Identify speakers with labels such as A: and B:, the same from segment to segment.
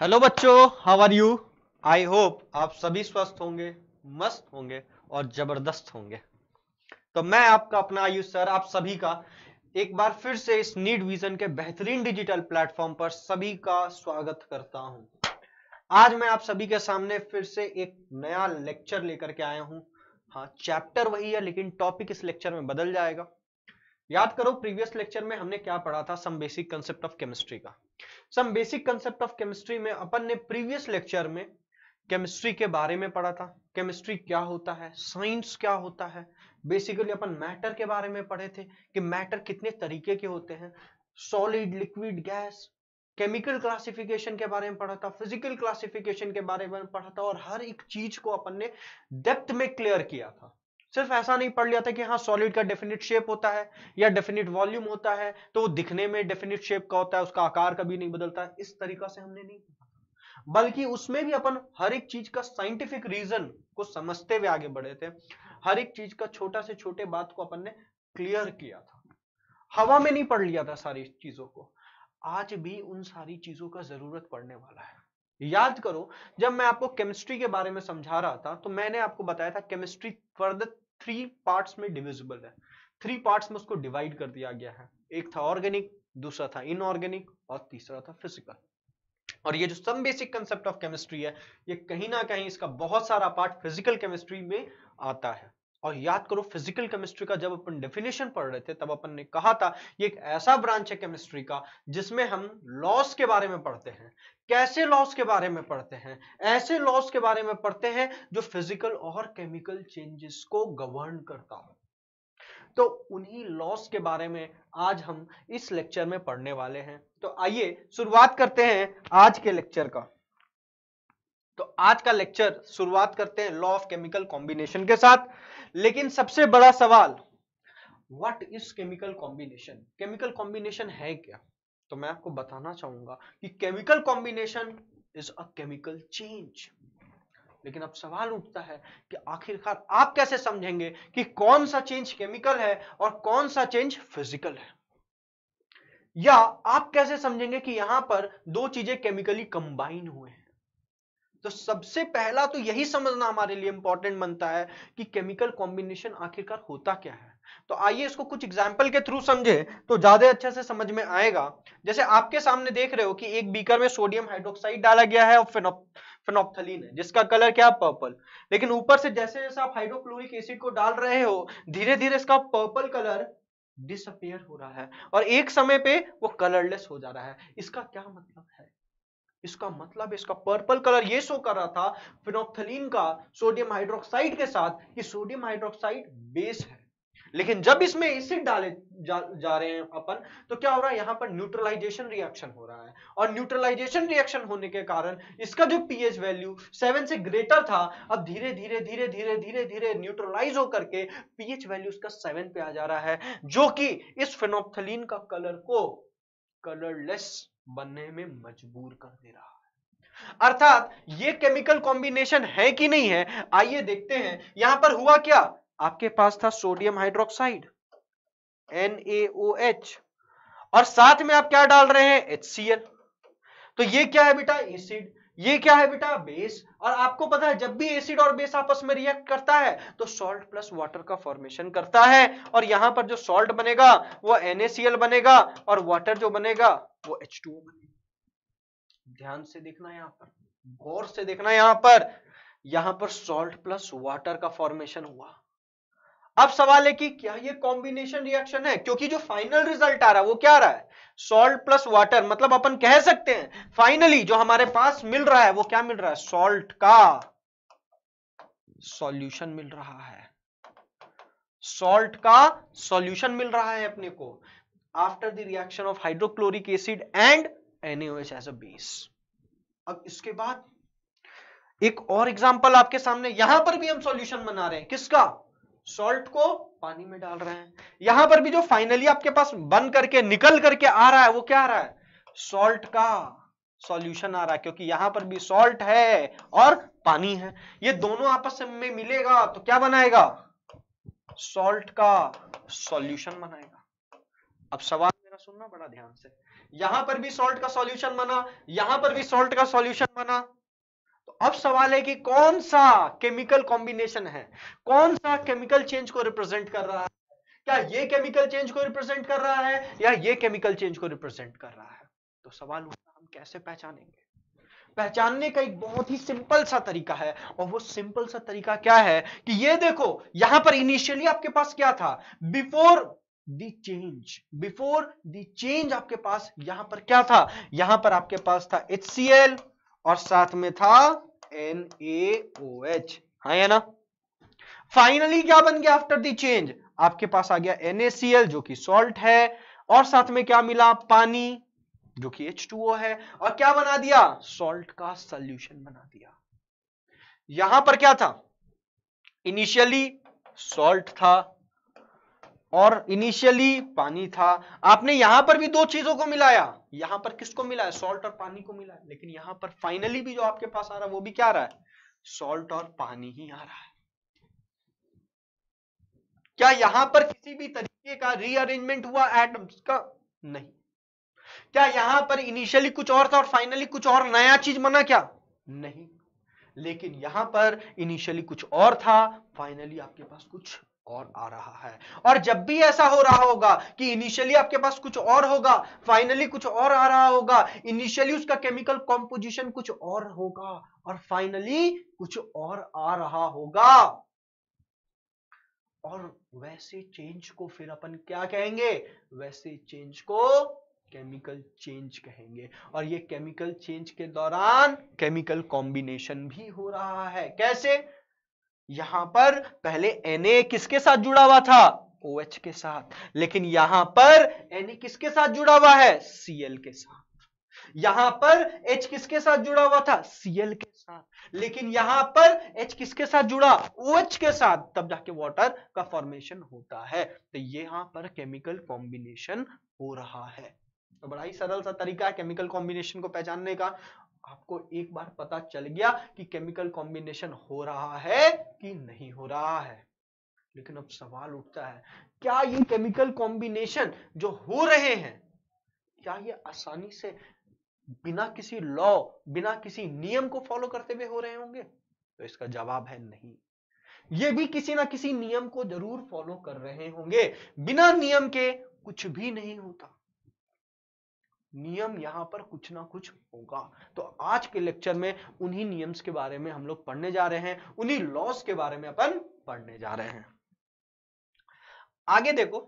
A: Hello बच्चों how are you I hope आप सभी स्वस्थ होंगे मस्त होंगे और जबरदस्त होंगे तो मैं आपका अपना आयु सर आप सभी का एक बार फिर से इस नीड विजन के बेहतरीन डिजिटल प्लेटफॉर्म पर सभी का स्वागत करता हूं आज मैं आप सभी के सामने फिर से एक नया लेक्चर लेकर के आया हूं हाँ चैप्टर वही है लेकिन टॉपिक इस लेक्चर में बदल जाएगा याद करो प्रीवियस लेक्चर में हमने क्या पढ़ा था some basic concept of chemistry का some basic concept of chemistry में अपन ने प्रीवियस लेक्चर में केमिस्ट्री के बारे में पढ़ा था केमिस्ट्री क्या होता है साइंस क्या होता है बेसिकली अपन मैटर के बारे में पढ़े थे कि मैटर कितने तरीके के होते हैं solid liquid gas chemical classification के बारे में पढ़ा था फिजिकल क्लासिफिकेशन के बारे में पढ़ा था और हर एक चीज को अपन ने डेप्थ में क्लियर किया था सिर्फ ऐसा नहीं पढ़ लिया था कि हाँ सॉलिड का डेफिनेट शेप होता है या डेफिनेट वॉल्यूम होता है तो वो दिखने में डेफिनेट शेप का होता है उसका आकार कभी नहीं बदलता इस तरीका से हमने नहीं बल्कि उसमें भी अपन हर एक चीज का साइंटिफिक रीजन को समझते हुए आगे बढ़े थे हर एक चीज का छोटा से छोटे बात को अपन ने क्लियर किया था हवा में नहीं पढ़ लिया था सारी चीजों को आज भी उन सारी चीजों का जरूरत पड़ने वाला है याद करो जब मैं आपको केमिस्ट्री के बारे में समझा रहा था तो मैंने आपको बताया था केमिस्ट्री फर्दर थ्री पार्ट्स में डिविजिबल है थ्री पार्ट्स में उसको डिवाइड कर दिया गया है एक था ऑर्गेनिक दूसरा था इनऑर्गेनिक और तीसरा था फिजिकल और ये जो some basic concept of chemistry है ये कहीं ना कहीं इसका बहुत सारा पार्ट फिजिकल केमिस्ट्री में आता है और याद करो फिजिकल केमिस्ट्री का जब अपन डेफिनेशन पढ़ रहे थे तब अपन ने कहा था ये एक ऐसा ब्रांच है केमिस्ट्री का जिसमें हम लॉस के बारे में पढ़ते हैं कैसे लॉस के बारे में पढ़ते हैं ऐसे लॉस के बारे में पढ़ते हैं जो फिजिकल और केमिकल चेंजेस को गवर्न करता हो तो उन्हीं लॉस के बारे में आज हम इस लेक्चर में पढ़ने वाले हैं तो आइए शुरुआत करते हैं आज के लेक्चर का तो आज का लेक्चर शुरुआत करते हैं लॉ ऑफ केमिकल कॉम्बिनेशन के साथ लेकिन सबसे बड़ा सवाल what is chemical combination chemical combination है क्या तो मैं आपको बताना चाहूंगा कि chemical combination is a chemical change लेकिन अब सवाल उठता है कि आखिरकार आप कैसे समझेंगे कि कौन सा चेंज केमिकल है और कौन सा चेंज फिजिकल है या आप कैसे समझेंगे कि यहां पर दो चीजें केमिकली कंबाइन हुए हैं तो सबसे पहला तो यही समझना हमारे लिए इंपॉर्टेंट बनता है कि केमिकल कॉम्बिनेशन आखिरकार होता क्या है तो आइए इसको कुछ एग्जाम्पल के थ्रू समझे तो ज्यादा अच्छे से समझ में आएगा जैसे आपके सामने देख रहे हो कि एक बीकर में सोडियम हाइड्रोक्साइड डाला गया है और फिनोप्थलीन है जिसका कलर क्या पर्पल लेकिन ऊपर से जैसे जैसे आप हाइड्रोक्लोरिक एसिड को डाल रहे हो धीरे धीरे इसका पर्पल कलर डिसअपियर हो रहा है और एक समय पे वो कलरलेस हो जा रहा है इसका क्या मतलब है इसका मतलब इसका पर्पल कलर ये शो कर रहा था फिनोप्थलीन का सोडियम हाइड्रोक्साइड के साथ कि सोडियम हाइड्रोक्साइड बेस है लेकिन जब इसमें एसिड डाले जा, जा रहे हैं अपन तो क्या हो रहा है यहां पर न्यूट्रलाइजेशन रिएक्शन हो रहा है और न्यूट्रलाइजेशन रिएक्शन होने के कारण इसका जो पीएच वैल्यू सेवन से ग्रेटर था अब धीरे धीरे धीरे धीरे धीरे धीरे न्यूट्रलाइज होकर के पीएच वैल्यू इसका सेवन पे आ जा रहा है जो कि इस फिनोप्थलीन का कलर को कलरलेस बनने में मजबूर कर दे रहा है अर्थात ये केमिकल कॉम्बिनेशन है कि नहीं है आइए देखते हैं यहां पर हुआ क्या आपके पास था सोडियम हाइड्रोक्साइड NaOH और साथ में आप क्या डाल रहे हैं HCl तो ये क्या है बेटा एसिड ये क्या है बेटा बेस और आपको पता है जब भी एसिड और बेस आपस में रिएक्ट करता है तो सॉल्ट प्लस वाटर का फॉर्मेशन करता है और यहां पर जो सॉल्ट बनेगा वो NaCl बनेगा और वाटर जो बनेगा वो एच टू बने ध्यान से देखना यहां पर गौर से देखना यहां पर यहां पर सॉल्ट प्लस वाटर का फॉर्मेशन हुआ अब सवाल है कि क्या ये कॉम्बिनेशन रिएक्शन है क्योंकि जो फाइनल रिजल्ट आ रहा है वो क्या आ रहा है सॉल्ट प्लस वाटर मतलब अपन कह सकते हैं फाइनली जो हमारे पास मिल रहा है वो क्या मिल रहा है सॉल्ट का सॉल्यूशन मिल रहा है सॉल्ट का सॉल्यूशन मिल रहा है अपने को after the reaction of hydrochloric acid and N H as बेस अब इसके बाद एक और एग्जांपल आपके सामने यहां पर भी हम सॉल्यूशन बना रहे हैं किसका सॉल्ट को पानी में डाल रहे हैं यहां पर भी जो फाइनली आपके पास बन करके निकल करके आ रहा है वो क्या आ रहा है सॉल्ट का सॉल्यूशन आ रहा है क्योंकि यहां पर भी सॉल्ट है और पानी है ये दोनों आपस में मिलेगा तो क्या बनाएगा सॉल्ट का सॉल्यूशन बनाएगा अब सवाल मेरा सुनना बड़ा ध्यान से यहां पर भी सॉल्ट का सॉल्यूशन बना यहां पर भी सॉल्ट का सॉल्यूशन बना तो अब सवाल है कि कौन सा केमिकल कॉम्बिनेशन है कौन सा केमिकल चेंज को रिप्रेजेंट कर रहा है क्या ये केमिकल चेंज को रिप्रेजेंट कर रहा है या ये केमिकल चेंज को रिप्रेजेंट कर रहा है तो सवाल उठा हम कैसे पहचानेंगे पहचानने का एक बहुत ही सिंपल सा तरीका है और वो सिंपल सा तरीका क्या है कि ये देखो यहां पर इनिशियली आपके पास क्या था before the change before the change आपके पास यहां पर क्या था यहां पर आपके पास था एच और साथ में था एन एच हाँ है ना फाइनली क्या बन गया आफ्टर दी चेंज आपके पास आ गया एल जो कि सॉल्ट है और साथ में क्या मिला पानी जो कि H2O है और क्या बना दिया सॉल्ट का सोल्यूशन बना दिया यहां पर क्या था इनिशियली सॉल्ट था और इनिशियली पानी था आपने यहां पर भी दो चीजों को मिलाया यहां पर किसको मिलाया सॉल्ट और पानी को है लेकिन यहां पर फाइनली भी जो आपके पास आ रहा है वो भी क्या आ रहा है सॉल्ट और पानी ही आ रहा है क्या यहां पर किसी भी तरीके का रीअरेंजमेंट हुआ एटम्स का नहीं क्या यहां पर इनिशियली कुछ और था और फाइनली कुछ और नया चीज बना क्या नहीं लेकिन यहां पर इनिशियली कुछ और था फाइनली आपके पास कुछ और आ रहा है और जब भी ऐसा हो रहा होगा कि इनिशियली आपके पास कुछ और होगा फाइनली कुछ और आ रहा होगा इनिशियली उसका केमिकल कॉम्पोजिशन कुछ और होगा और फाइनली कुछ और आ रहा होगा और वैसे चेंज को फिर अपन क्या कहेंगे वैसे चेंज को केमिकल चेंज कहेंगे और ये केमिकल चेंज के दौरान केमिकल कॉम्बिनेशन भी हो रहा है कैसे यहां पर पहले Na किसके साथ जुड़ा हुआ था OH के साथ लेकिन यहां पर Na किसके साथ जुड़ा हुआ है Cl के साथ यहां पर H किसके साथ जुड़ा हुआ था Cl के साथ लेकिन यहां पर H किसके साथ जुड़ा OH के साथ तब जाके वाटर का फॉर्मेशन होता है तो यहां पर केमिकल कॉम्बिनेशन हो रहा है तो बड़ा ही सरल सा तरीका है केमिकल कॉम्बिनेशन को पहचानने का आपको एक बार पता चल गया कि केमिकल कॉम्बिनेशन हो रहा है कि नहीं हो रहा है लेकिन अब सवाल उठता है क्या ये केमिकल कॉम्बिनेशन जो हो रहे हैं क्या ये आसानी से बिना किसी लॉ बिना किसी नियम को फॉलो करते हुए हो रहे होंगे तो इसका जवाब है नहीं ये भी किसी ना किसी नियम को जरूर फॉलो कर रहे होंगे बिना नियम के कुछ भी नहीं होता नियम यहाँ पर कुछ ना कुछ होगा तो आज के लेक्चर में उन्हीं नियम्स के बारे में हम लोग पढ़ने जा रहे हैं उन्हीं लॉस के बारे में अपन पढ़ने जा रहे हैं आगे देखो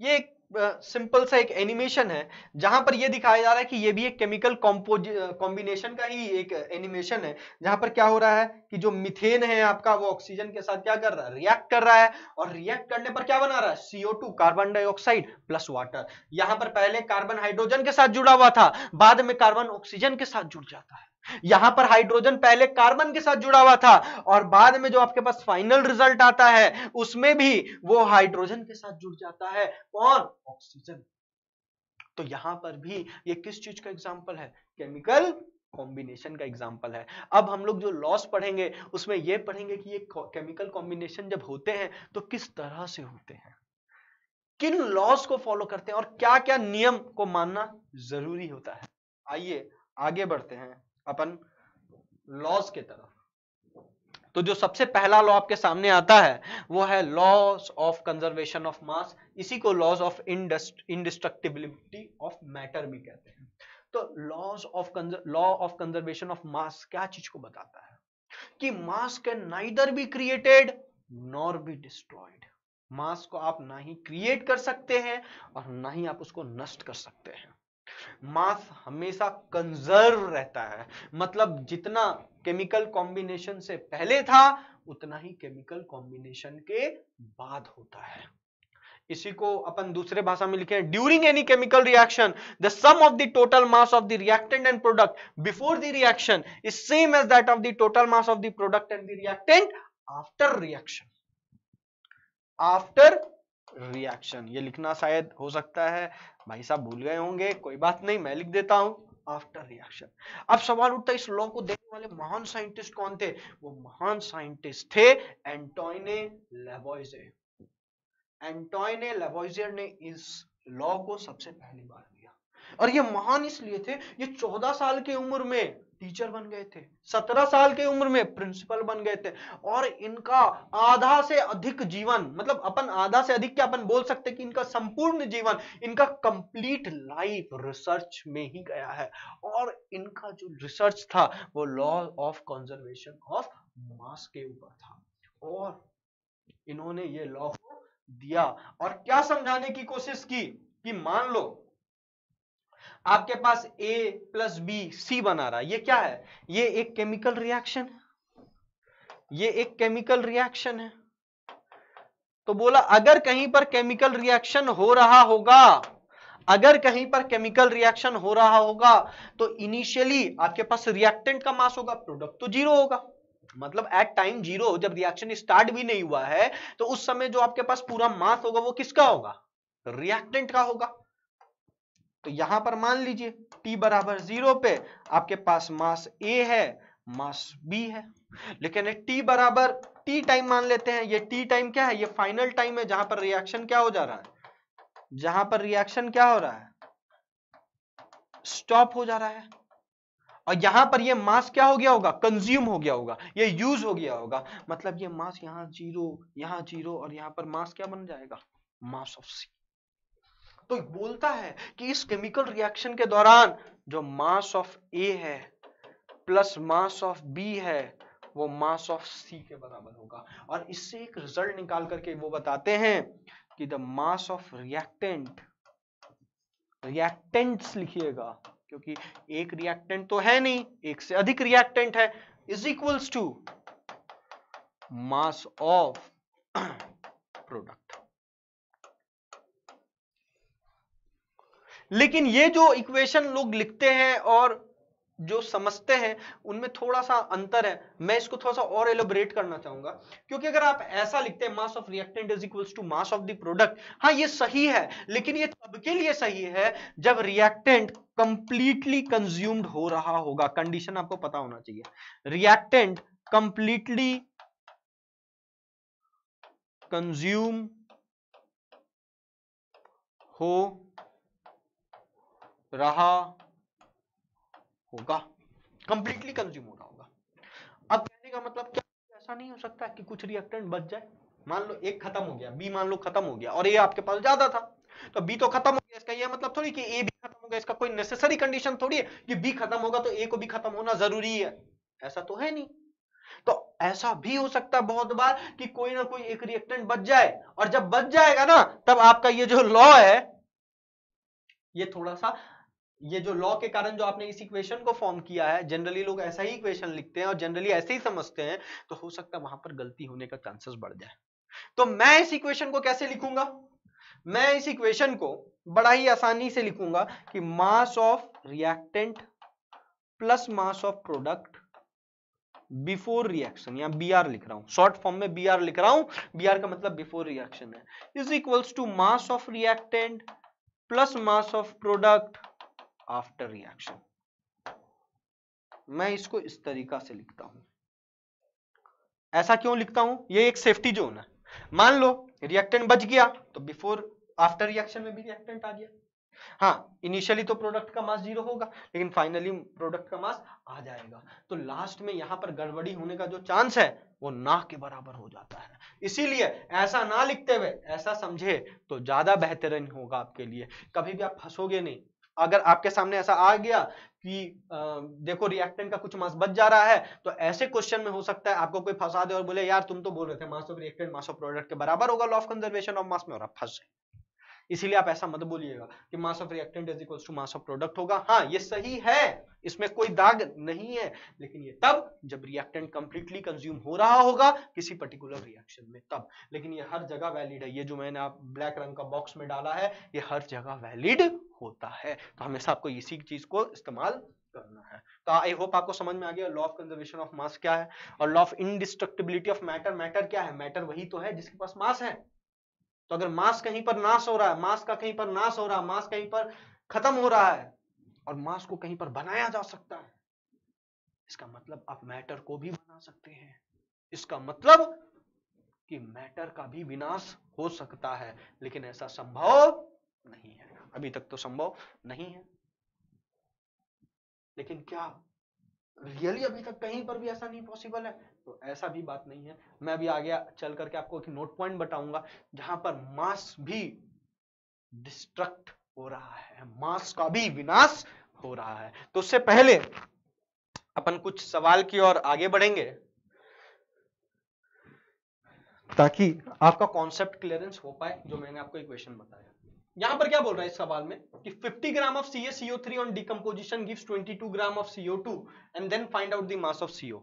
A: ये एक सिंपल सा एक एनिमेशन है जहां पर यह दिखाया जा रहा है कि यह भी एक केमिकल कॉम्पोज कॉम्बिनेशन का ही एक एनिमेशन है जहां पर क्या हो रहा है कि जो मिथेन है आपका वो ऑक्सीजन के साथ क्या कर रहा है रिएक्ट कर रहा है और रिएक्ट करने पर क्या बना रहा है CO to carbon dioxide plus water यहां पर पहले कार्बन हाइड्रोजन के साथ जुड़ा हुआ था बाद में कार्बन ऑक्सीजन के साथ जुड़ जाता है यहां पर हाइड्रोजन पहले कार्बन के साथ जुड़ा हुआ था और बाद में जो आपके पास फाइनल रिजल्ट आता है उसमें भी वो हाइड्रोजन के साथ जुड़ जाता है कौन ऑक्सीजन तो यहां पर भी ये किस चीज का एग्जाम्पल है केमिकल कॉम्बिनेशन का एग्जाम्पल है अब हम लोग जो लॉस पढ़ेंगे उसमें ये पढ़ेंगे कि ये केमिकल कॉम्बिनेशन जब होते हैं तो किस तरह से होते हैं किन लॉस को फॉलो करते हैं और क्या क्या नियम को मानना जरूरी होता है आइए आगे बढ़ते हैं अपन लॉज के तरफ तो जो सबसे पहला लॉ आपके सामने आता है वो है laws of conservation of mass इसी को laws of indestructibility of matter भी कहते हैं तो laws of law of conservation of mass क्या चीज को बताता है कि mass can neither be created nor be destroyed mass को आप ना ही क्रिएट कर सकते हैं और ना ही आप उसको नष्ट कर सकते हैं मास हमेशा कंजर्व रहता है मतलब जितना केमिकल कॉम्बिनेशन से पहले था उतना ही केमिकल कॉम्बिनेशन के बाद होता है इसी को अपन दूसरे भाषा में लिखे during any chemical reaction the sum of the total mass of the reactant and product before the reaction is same as that of the total mass of the product and the reactant after reaction after reaction ये लिखना शायद हो सकता है भाई साहब भूल गए होंगे कोई बात नहीं मैं लिख देता हूं आफ्टर रिएक्शन अब सवाल उठता है इस लॉ को देखने वाले महान साइंटिस्ट कौन थे वो महान साइंटिस्ट थे एंटोइने लेवोइजे एंटोइने लेबोइजर ने इस लॉ को सबसे पहली बार दिया और ये महान इसलिए थे ये चौदह साल की उम्र में टीचर बन गए थे सत्रह साल की उम्र में प्रिंसिपल बन गए थे और इनका आधा से अधिक जीवन मतलब अपन आधा से अधिक क्या अपन बोल सकते कि इनका संपूर्ण जीवन इनका कंप्लीट लाइफ रिसर्च में ही गया है और इनका जो रिसर्च था वो law of conservation of mass के ऊपर था और इन्होंने ये लॉ को दिया और क्या समझाने की कोशिश की कि मान लो आपके पास ए प्लस बी सी बना रहा है ये क्या है ये एक केमिकल रिएक्शन है ये एक केमिकल रिएक्शन है तो बोला अगर कहीं पर केमिकल रिएक्शन हो रहा होगा अगर कहीं पर केमिकल रिएक्शन हो रहा होगा तो इनिशियली आपके पास रिएक्टेंट का मास होगा प्रोडक्ट तो जीरो होगा मतलब एट टाइम जीरो जब रिएक्शन स्टार्ट भी नहीं हुआ है तो उस समय जो आपके पास पूरा मास होगा वो किसका होगा रिएक्टेंट का होगा तो यहां पर मान लीजिए टी बराबर जीरो पे आपके पास मास ए है मास बी है लेकिन t बराबर t टाइम मान लेते हैं ये t टाइम क्या है ये फाइनल टाइम है जहां पर रिएक्शन क्या हो जा रहा है जहां पर रिएक्शन क्या हो रहा है स्टॉप हो जा रहा है और यहां पर ये मास क्या हो गया होगा कंज्यूम हो गया होगा ये यूज हो गया होगा मतलब ये मास यहां जीरो यहां जीरो और यहां पर मास क्या बन जाएगा मास ऑफ सी तो बोलता है कि इस केमिकल रिएक्शन के दौरान जो मास ऑफ ए है प्लस मास ऑफ बी है वो मास ऑफ सी के बराबर होगा और इससे एक रिजल्ट निकाल करके वो बताते हैं कि the mass of reactant reactants लिखिएगा क्योंकि एक रिएक्टेंट तो है नहीं एक से अधिक रिएक्टेंट है is equals to mass of product लेकिन ये जो इक्वेशन लोग लिखते हैं और जो समझते हैं उनमें थोड़ा सा अंतर है मैं इसको थोड़ा सा और एलोबरेट करना चाहूंगा क्योंकि अगर आप ऐसा लिखते हैं mass of reactant is equals to mass of the product हाँ ये सही है लेकिन ये तब के लिए सही है जब रिएक्टेंट कंप्लीटली कंज्यूम्ड हो रहा होगा कंडीशन आपको पता होना चाहिए रिएक्टेंट कंप्लीटली कंज्यूम हो रहा होगा कंप्लीटली कंज्यूम हो रहा होगा अब कहने का मतलब क्या ऐसा नहीं हो सकता कि कुछ रिएक्टेंट बच जाए मान लो एक खत्म हो गया बी मान लो खत्म हो गया और ए आपके पास ज्यादा था तो बी तो खत्म हो गया इसका यह मतलब थोड़ी कि ए भी खत्म होगा इसका कोई नेसेसरी कंडीशन थोड़ी है कि बी खत्म होगा तो ए को भी खत्म होना जरूरी है ऐसा तो है नहीं तो ऐसा भी हो सकता है बहुत बार कि कोई ना कोई एक रिएक्टेंट बच जाए और जब बच जाएगा ना तब आपका ये जो लॉ है ये थोड़ा सा ये जो लॉ के कारण जो आपने इस इक्वेशन को फॉर्म किया है जनरली लोग ऐसा ही इक्वेशन लिखते हैं और जनरली ऐसे ही समझते हैं तो हो सकता है वहां पर गलती होने का चांसेस बढ़ जाए तो मैं इस इक्वेशन को कैसे लिखूंगा मैं इस इक्वेशन को बड़ा ही आसानी से लिखूंगा कि mass of reactant plus mass of product before reaction या बी आर लिख रहा हूं शॉर्ट फॉर्म में बी आर लिख रहा हूं बी आर का मतलब बिफोर रिएक्शन है is equals to mass of reactant plus mass of product after reaction मैं इसको इस तरीका से लिखता हूं ऐसा क्यों लिखता हूं ये एक सेफ्टी जोन है मान लो रिएक्टेंट बच गया तो बिफोर आफ्टर रिएक्शन में भी रिएक्टेंट आ गया हाँ इनिशियली तो प्रोडक्ट का मास जीरो होगा लेकिन फाइनली प्रोडक्ट का मास आ जाएगा तो लास्ट में यहां पर गड़बड़ी होने का जो चांस है वो ना के बराबर हो जाता है इसीलिए ऐसा ना लिखते हुए ऐसा समझे तो ज्यादा बेहतरीन होगा आपके लिए कभी भी आप फंसोगे नहीं अगर आपके सामने ऐसा आ गया कि आ, देखो रिएक्टेंट का कुछ मास बच जा रहा है तो ऐसे क्वेश्चन में हो सकता है आपको कोई फंसा दे और बोले यार तुम तो बोल रहे थे mass of reactant mass of product के बराबर होगा law of conservation of mass में और आप फंस जाए इसीलिए आप ऐसा मत बोलिएगा कि mass of reactant is equals to mass of product होगा हाँ ये सही है इसमें कोई दाग नहीं है लेकिन ये तब जब रिएक्टेंट कंप्लीटली कंज्यूम हो रहा होगा किसी पर्टिकुलर रिएक्शन में तब लेकिन ये हर जगह वैलिड है ये जो मैंने आप ब्लैक रंग का बॉक्स में डाला है ये हर जगह वैलिड होता है तो हमेशा आपको इसी चीज को इस्तेमाल करना है तो आई होप आपको समझ में आ गया law of conservation of mass क्या है और law of indestructibility of matter matter क्या है मैटर वही तो है जिसके पास मास है तो अगर मास कहीं पर नाश हो रहा है मास का कहीं पर नाश हो रहा है मास कहीं पर खत्म हो रहा है और मास को कहीं पर बनाया जा सकता है इसका मतलब आप मैटर को भी बना सकते हैं इसका मतलब कि मैटर का भी विनाश हो सकता है लेकिन ऐसा संभव नहीं है अभी तक तो संभव नहीं है लेकिन क्या रियली अभी तक कहीं पर भी ऐसा नहीं पॉसिबल है तो ऐसा भी बात नहीं है मैं अभी आगे चल करके आपको एक नोट पॉइंट बताऊंगा जहां पर मास भी डिस्ट्रक्ट हो रहा है मास का भी विनाश हो रहा है तो उससे पहले अपन कुछ सवाल की ओर आगे बढ़ेंगे ताकि आपका कॉन्सेप्ट क्लियरेंस हो पाए जो मैंने आपको इक्वेशन बताया यहां पर क्या बोल रहा है इस सवाल में कि 50 gram of CO three on decomposition gives 22 gram of CO two and then find out the mass of CO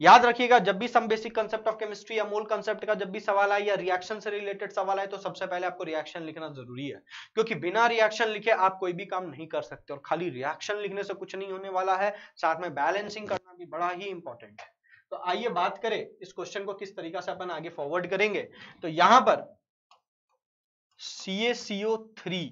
A: याद रखिएगा जब भी some basic concept of chemistry या मोल कंसेप्ट का जब भी सवाल आए या रिएक्शन से रिलेटेड सवाल आए तो सबसे पहले आपको रिएक्शन लिखना जरूरी है क्योंकि बिना रिएक्शन लिखे आप कोई भी काम नहीं कर सकते और खाली रिएक्शन लिखने से कुछ नहीं होने वाला है साथ में बैलेंसिंग करना भी बड़ा ही इंपॉर्टेंट है तो आइए बात करें इस क्वेश्चन को किस तरीका से अपन आगे फॉरवर्ड करेंगे तो यहां पर CaCO3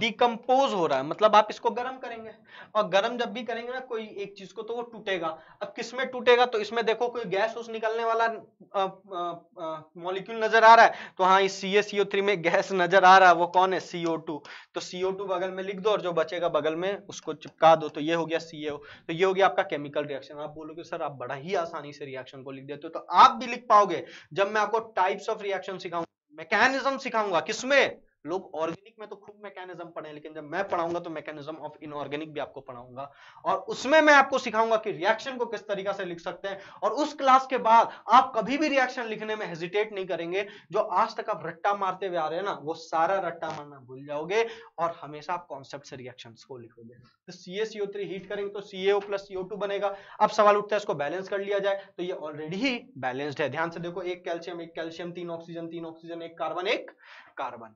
A: डिकम्पोज हो रहा है मतलब आप इसको गर्म करेंगे और गर्म जब भी करेंगे ना कोई एक चीज को तो वो टूटेगा अब किस में टूटेगा तो इसमें देखो कोई गैस उस निकलने वाला मॉलिक्यूल नजर आ रहा है तो हाँ इस सी ए सीओ थ्री में गैस नजर आ रहा है वो कौन है सीओ टू तो सीओ टू बगल में लिख दो और जो बचेगा बगल में उसको चिपका दो तो ये हो गया सीएओ तो ये हो गया आपका केमिकल रिएक्शन आप बोलोगे सर आप बड़ा ही आसानी से रिएक्शन को लिख देते हो तो आप भी लिख पाओगे जब मैं आपको टाइप्स ऑफ रिएक्शन सिखाऊंगा मैकेनिज्म सिखाऊंगा किसमें लोग ऑर्गेनिक में तो खूब मैकेनिज्म पढ़े लेकिन जब मैं पढ़ाऊंगा तो मैकेनिज्म ऑफ इनऑर्गेनिक भी आपको पढ़ाऊंगा और उसमें मैं आपको सिखाऊंगा कि रिएक्शन को किस तरीका से लिख सकते हैं और उस क्लास के बाद आप कभी भी रिएक्शन लिखने में हेजिटेट नहीं करेंगे जो आज तक आप रट्टा मारते हुए आ रहे हैं ना वो सारा रट्टा मारना भूल जाओगे और हमेशा आप कॉन्सेप्ट से रिएक्शन को लिखोगे तो सी थ्री हीट करेंगे तो सी प्लस सीओ टू बनेगा अब सवाल उठता है इसको बैलेंस कर लिया जाए तो ये ऑलरेडी ही बैलेंस्ड है ध्यान से देखो एक कैल्शियम एक कैल्शियम तीन ऑक्सीजन तीन ऑक्सीजन एक कार्बन एक कार्बन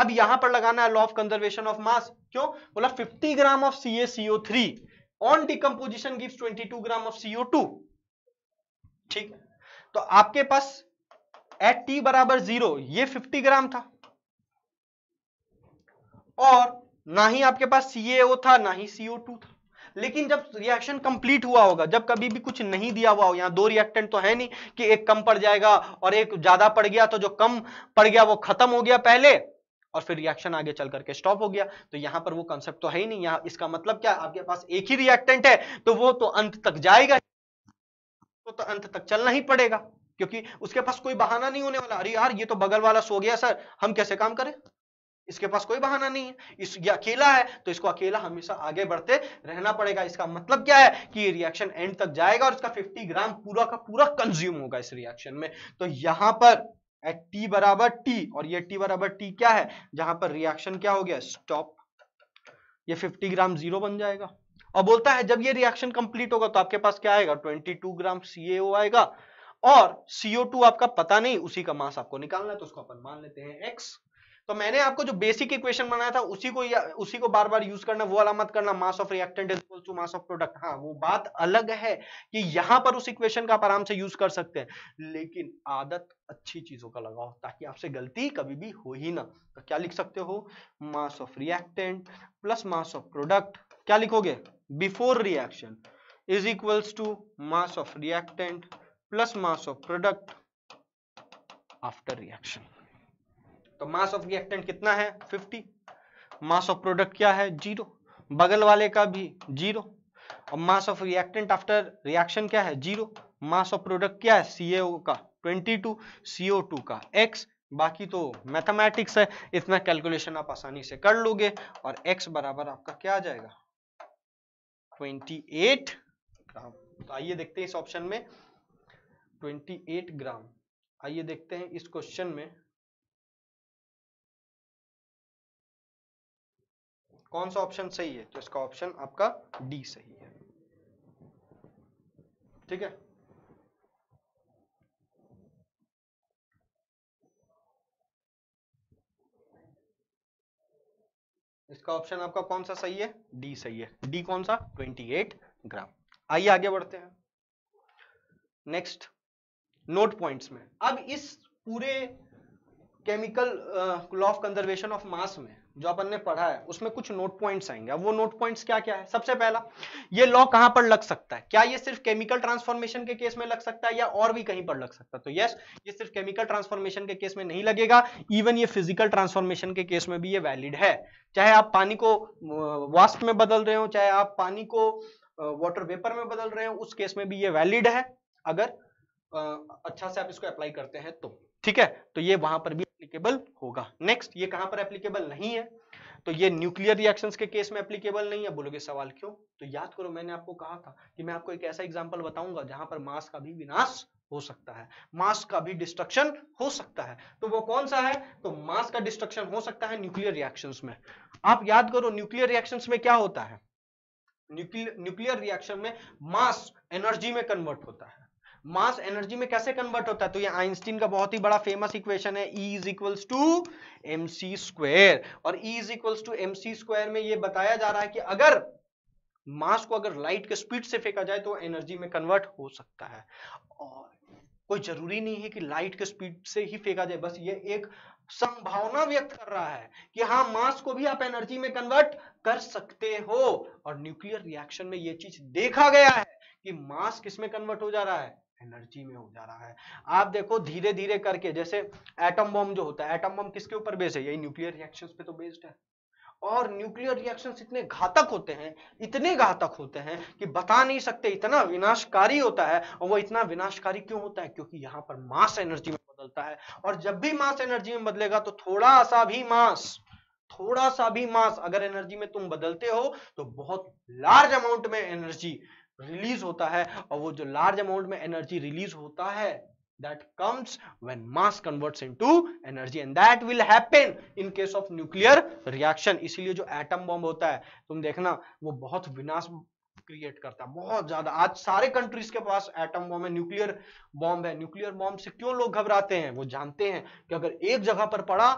A: अब यहां पर लगाना है law of conservation of mass क्यों बोला 50 gram of C A CO three on decomposition gives 22 gram of CO two ठीक तो आपके पास एट टी बराबर जीरो ये 50 ग्राम था और ना ही आपके पास सीएओ था ना ही सीओ टू था लेकिन जब रिएक्शन कंप्लीट हुआ होगा जब कभी भी कुछ नहीं दिया हुआ हो यहां दो रिएक्टेंट तो है नहीं कि एक कम पड़ जाएगा और एक ज्यादा पड़ गया तो जो कम पड़ गया वो खत्म हो गया पहले और फिर रिएक्शन आगे चल करके स्टॉप हो गया तो यहां पर वो कंसेप्ट तो है ही नहीं यहां इसका मतलब क्या आपके पास एक ही रिएक्टेंट है तो वो तो अंत तक जाएगा तो, तो अंत तक चलना ही पड़ेगा क्योंकि उसके पास कोई बहाना नहीं होने वाला अरे यार ये तो बगल वाला सो गया सर हम कैसे काम करें इसके पास कोई बहाना नहीं है इस ये अकेला है तो इसको अकेला हमेशा आगे बढ़ते रहना पड़ेगा इसका मतलब क्या है कि रिएक्शन एंड तक जाएगा और इसका 50 ग्राम पूरा का पूरा कंज्यूम होगा इस रिएक्शन में तो यहां पर एट टी बराबर टी और ये टी बराबर टी क्या है जहां पर रिएक्शन क्या हो गया स्टॉप ये 50 ग्राम जीरो बन जाएगा और बोलता है जब ये रिएक्शन कंप्लीट होगा तो आपके पास क्या आएगा 22 ग्राम सीएओ आएगा और CO2 आपका पता नहीं उसी का मास आपको निकालना है तो उसको अपन मान लेते हैं एक्स तो मैंने आपको जो बेसिक इक्वेशन बनाया था उसी को उसी को बार बार यूज करना वो वाला मत करना mass of reactant is to mass of product हाँ वो बात अलग है कि यहां पर उस इक्वेशन का आप आराम से यूज कर सकते हैं लेकिन आदत अच्छी चीजों का लगाओ ताकि आपसे गलती कभी भी हो ही ना तो क्या लिख सकते हो mass of reactant plus mass of product क्या लिखोगे before reaction is equals to mass of reactant plus mass of product after reaction तो मास ऑफ रिएक्टेंट कितना है 50 मास ऑफ प्रोडक्ट क्या है जीरो बगल वाले का भी जीरो और mass of reactant after reaction क्या है जीरो मास ऑफ प्रोडक्ट क्या है सी का 22 सीओ2 का एक्स बाकी तो मैथमेटिक्स है इतना कैलकुलेशन आप आसानी से कर लोगे और x बराबर आपका क्या आ जाएगा 28 ग्राम तो आइए देखते हैं इस ऑप्शन में 28 ग्राम आइए देखते हैं इस क्वेश्चन में कौन सा ऑप्शन सही है तो इसका ऑप्शन आपका डी सही है ठीक है इसका ऑप्शन आपका कौन सा सही है डी सही है डी कौन सा 28 ग्राम आइए आगे बढ़ते हैं नेक्स्ट नोट पॉइंट्स में अब इस पूरे chemical law of conservation of mass में जो अपन ने पढ़ा है उसमें कुछ नोट पॉइंट्स आएंगे अब वो नोट पॉइंट्स क्या क्या है सबसे पहला ये लॉ कहां पर लग सकता है क्या ये सिर्फ केमिकल ट्रांसफॉर्मेशन के केस में लग सकता है या और भी कहीं पर लग सकता है तो यस ये सिर्फ केमिकल ट्रांसफॉर्मेशन के केस में नहीं लगेगा इवन ये फिजिकल ट्रांसफॉर्मेशन के केस में भी ये वैलिड है चाहे आप पानी को वास्ट में बदल रहे हो चाहे आप पानी को वाटर वेपर में बदल रहे हो उस केस में भी ये वैलिड है अगर अच्छा से आप इसको अप्लाई करते हैं तो ठीक है तो ये वहां पर भी एप्लीकेबल होगा नेक्स्ट ये कहां पर एप्लीकेबल नहीं है तो ये न्यूक्लियर रिएक्शंस के केस में एप्लीकेबल नहीं है बोलोगे सवाल क्यों तो याद करो मैंने आपको कहा था कि मैं आपको एक ऐसा एग्जांपल बताऊंगा जहां पर मास का भी विनाश हो सकता है मास का भी डिस्ट्रक्शन हो सकता है तो वो कौन सा है तो मास का डिस्ट्रक्शन हो सकता है न्यूक्लियर रिएक्शन में आप याद करो न्यूक्लियर रिएक्शन में क्या होता है न्यूक्लियर रिएक्शन में मास एनर्जी में कन्वर्ट होता है मास एनर्जी में कैसे कन्वर्ट होता है तो ये आइंस्टीन का बहुत ही बड़ा फेमस इक्वेशन है E is equals to M C square और E is equals to M C square में ये बताया जा रहा है कि अगर मास को अगर लाइट के स्पीड से फेंका जाए तो एनर्जी में कन्वर्ट हो सकता है और कोई जरूरी नहीं है कि लाइट के स्पीड से ही फेंका जाए बस ये एक संभावना व्यक्त कर रहा है कि हाँ मास को भी आप एनर्जी में कन्वर्ट कर सकते हो और न्यूक्लियर रिएक्शन में ये चीज देखा गया है कि मास किसमें कन्वर्ट हो जा रहा है एनर्जी में हो जा रहा है आप देखो धीरे धीरे करके जैसे एटम बम जो होता है एटम बम किसके ऊपर बेस्ड है यही न्यूक्लियर रिएक्शन पे तो बेस्ड है और न्यूक्लियर रिएक्शन इतने घातक होते हैं इतने घातक होते हैं कि बता नहीं सकते इतना विनाशकारी होता है और वो इतना विनाशकारी क्यों होता है क्योंकि यहाँ पर मास एनर्जी में बदलता है और जब भी मास एनर्जी में बदलेगा तो थोड़ा सा भी मास थोड़ा सा भी मास अगर एनर्जी में तुम बदलते हो तो बहुत लार्ज अमाउंट में एनर्जी रिलीज होता है और वो जो लार्ज अमाउंट में एनर्जी रिलीज होता है that comes when mass converts into energy and that will happen in case of nuclear reaction इसीलिए जो एटम बॉम्ब होता है तुम देखना वो बहुत विनाश क्रिएट करता है बहुत ज्यादा आज सारे कंट्रीज के पास एटम बॉम्ब है न्यूक्लियर बॉम्ब है न्यूक्लियर बॉम्ब से क्यों लोग घबराते हैं वो जानते हैं कि अगर एक जगह पर पड़ा